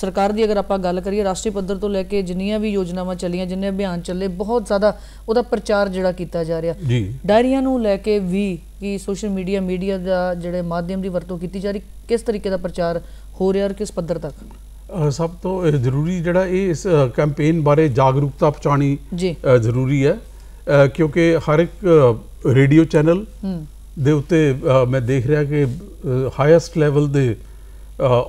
ਸਰਕਾਰ ਦੀ ਅਗਰ ਆਪਾਂ ਗੱਲ ਕਰੀਏ ਰਾਸ਼ਟਰੀ ਪੱਧਰ ਤੋਂ ਲੈ ਕੇ ਜਿੰਨੀਆਂ ਵੀ ਯੋਜਨਾਵਾਂ ਚੱਲੀਆਂ ਜਿੰਨੇ ਅਭਿਆਨ ਚੱਲੇ ਬਹੁਤ ਜ਼ਿਆਦਾ ਉਹਦਾ ਪ੍ਰਚਾਰ ਜਿਹੜਾ ਕੀਤਾ ਜਾ ਰਿਹਾ ਡਾਇਰੀਆਂ ਨੂੰ ਲੈ ਕੇ ਵੀ ਕਿ ਸੋਸ਼ਲ ਮੀਡੀਆ ਮੀਡੀਆ ਦਾ ਜਿਹੜੇ ਮਾਧਿਅਮ ਦੀ ਵਰਤੋਂ ਕੀਤੀ ਜਾ ਰਹੀ ਕਿਸ ਤਰੀਕੇ ਦਾ ਪ੍ਰਚਾਰ ਹੋ ਰਿਹਾ ਔਰ ਕਿਸ ਪੱਧਰ ਤੱਕ ਸਭ ਤੋਂ ਜ਼ਰੂਰੀ ਜਿਹੜਾ ਇਹ ਇਸ ਕੈਂਪੇਨ ਬਾਰੇ ਜਾਗਰੂਕਤਾ ਪਹੁੰਚਾਣੀ ਜ਼ਰੂਰੀ ਹੈ ਕਿਉਂਕਿ ਹਰ ਇੱਕ ਰੇਡੀਓ ਚੈਨਲ ਦੇ ਉੱਤੇ ਮੈਂ ਦੇਖ ਰਿਹਾ ਕਿ ਹਾਈਐਸਟ ਲੈਵਲ ਦੇ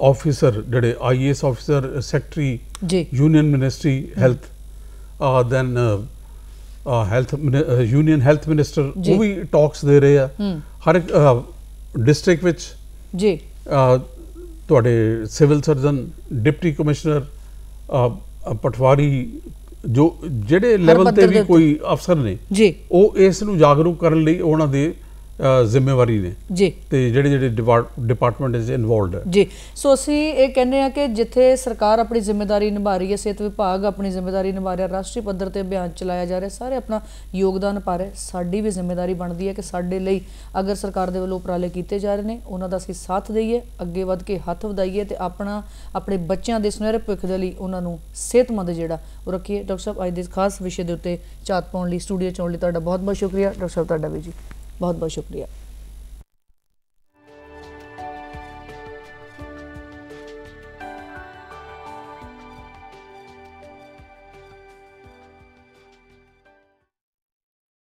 ਆਫੀਸਰ ਜਿਹੜੇ ਆਈਐਸ ਆਫੀਸਰ ਸੈਕਟਰੀ ਜੀ ਯੂਨੀਅਨ ਮਿਨਿਸਟਰੀ ਹੈਲਥ ਆ then health union health minister ਉਹ ਵੀ ਟਾਕਸ ਦੇ ਰਹੇ ਆ ਹਰ ਇੱਕ ਡਿਸਟ੍ਰਿਕਟ ਵਿੱਚ ਜੀ ਤੁਹਾਡੇ civil surgeon deputy commissioner patwari ਜੋ ਜਿਹੜੇ ਲੈਵਲ ਤੇ ਵੀ ਕੋਈ ਅਫਸਰ ਨੇ ਜੀ ਉਹ ਇਸ ਨੂੰ ਜਾਗਰੂਕ ਕਰਨ ਲਈ ਉਹਨਾਂ ਦੇ ਜ਼ਿੰਮੇਵਾਰੀ ਨੇ ਜੀ ਤੇ ਜਿਹੜੇ ਜਿਹੜੇ ਡਿਪਾਰਟਮੈਂਟ ਇਸ ਇਨਵੋਲਡ ਹੈ ਜੀ ਸੋ ਅਸੀਂ ਇਹ ਕਹਿੰਦੇ ਆ ਕਿ ਜਿੱਥੇ ਸਰਕਾਰ ਆਪਣੀ ਜ਼ਿੰਮੇਵਾਰੀ ਨਿਭਾ ਰਹੀ ਹੈ ਸਿਹਤ ਵਿਭਾਗ ਆਪਣੀ ਜ਼ਿੰਮੇਵਾਰੀ ਨਿਭਾ ਰਿਹਾ ਰਾਸ਼ਟਰੀ ਪੱਧਰ ਤੇ ਅਭਿਆਨ ਚਲਾਇਆ ਜਾ ਰਿਹਾ ਸਾਰੇ ਆਪਣਾ ਯੋਗਦਾਨ ਪਾ ਰਹੇ ਸਾਡੀ ਵੀ ਜ਼ਿੰਮੇਵਾਰੀ ਬਣਦੀ ਹੈ ਕਿ ਸਾਡੇ ਲਈ ਅਗਰ ਸਰਕਾਰ ਦੇ ਵੱਲੋਂ ਉਪਰਾਲੇ ਕੀਤੇ ਜਾ ਰਹੇ ਨੇ ਉਹਨਾਂ ਦਾ ਅਸੀਂ ਸਾਥ ਦਈਏ ਅੱਗੇ ਵਧ ਕੇ ਹੱਥ ਵਧਾਈਏ ਤੇ ਆਪਣਾ ਆਪਣੇ ਬੱਚਿਆਂ ਦੇ ਸੁਨਹਿਰੇ ਭਵਿੱਖ ਦੇ ਲਈ ਉਹਨਾਂ ਨੂੰ ਸਿਹਤਮੰਦ ਜਿਹੜਾ ਉਹ ਰੱਖੀਏ ਡਾਕਟਰ ਸਾਹਿਬ ਅੱਜ ਦੇ ਖਾਸ ਵਿਸ਼ੇ ਦੇ ਉੱਤੇ ਚਾਤ ਪਾਉਣ ਲਈ ਸਟੂਡੀਓ ਚੋਂ ਲਈ ਤੁਹਾਡਾ ਬਹੁਤ ਬਹੁਤ ਸ਼ੁਕਰੀਆ ਡਾਕਟਰ ਸਾਹਿਬ ਤੁਹਾਡਾ ਵੀ ਜੀ ਬਹੁਤ ਬਹੁਤ ਸ਼ੁਕਰੀਆ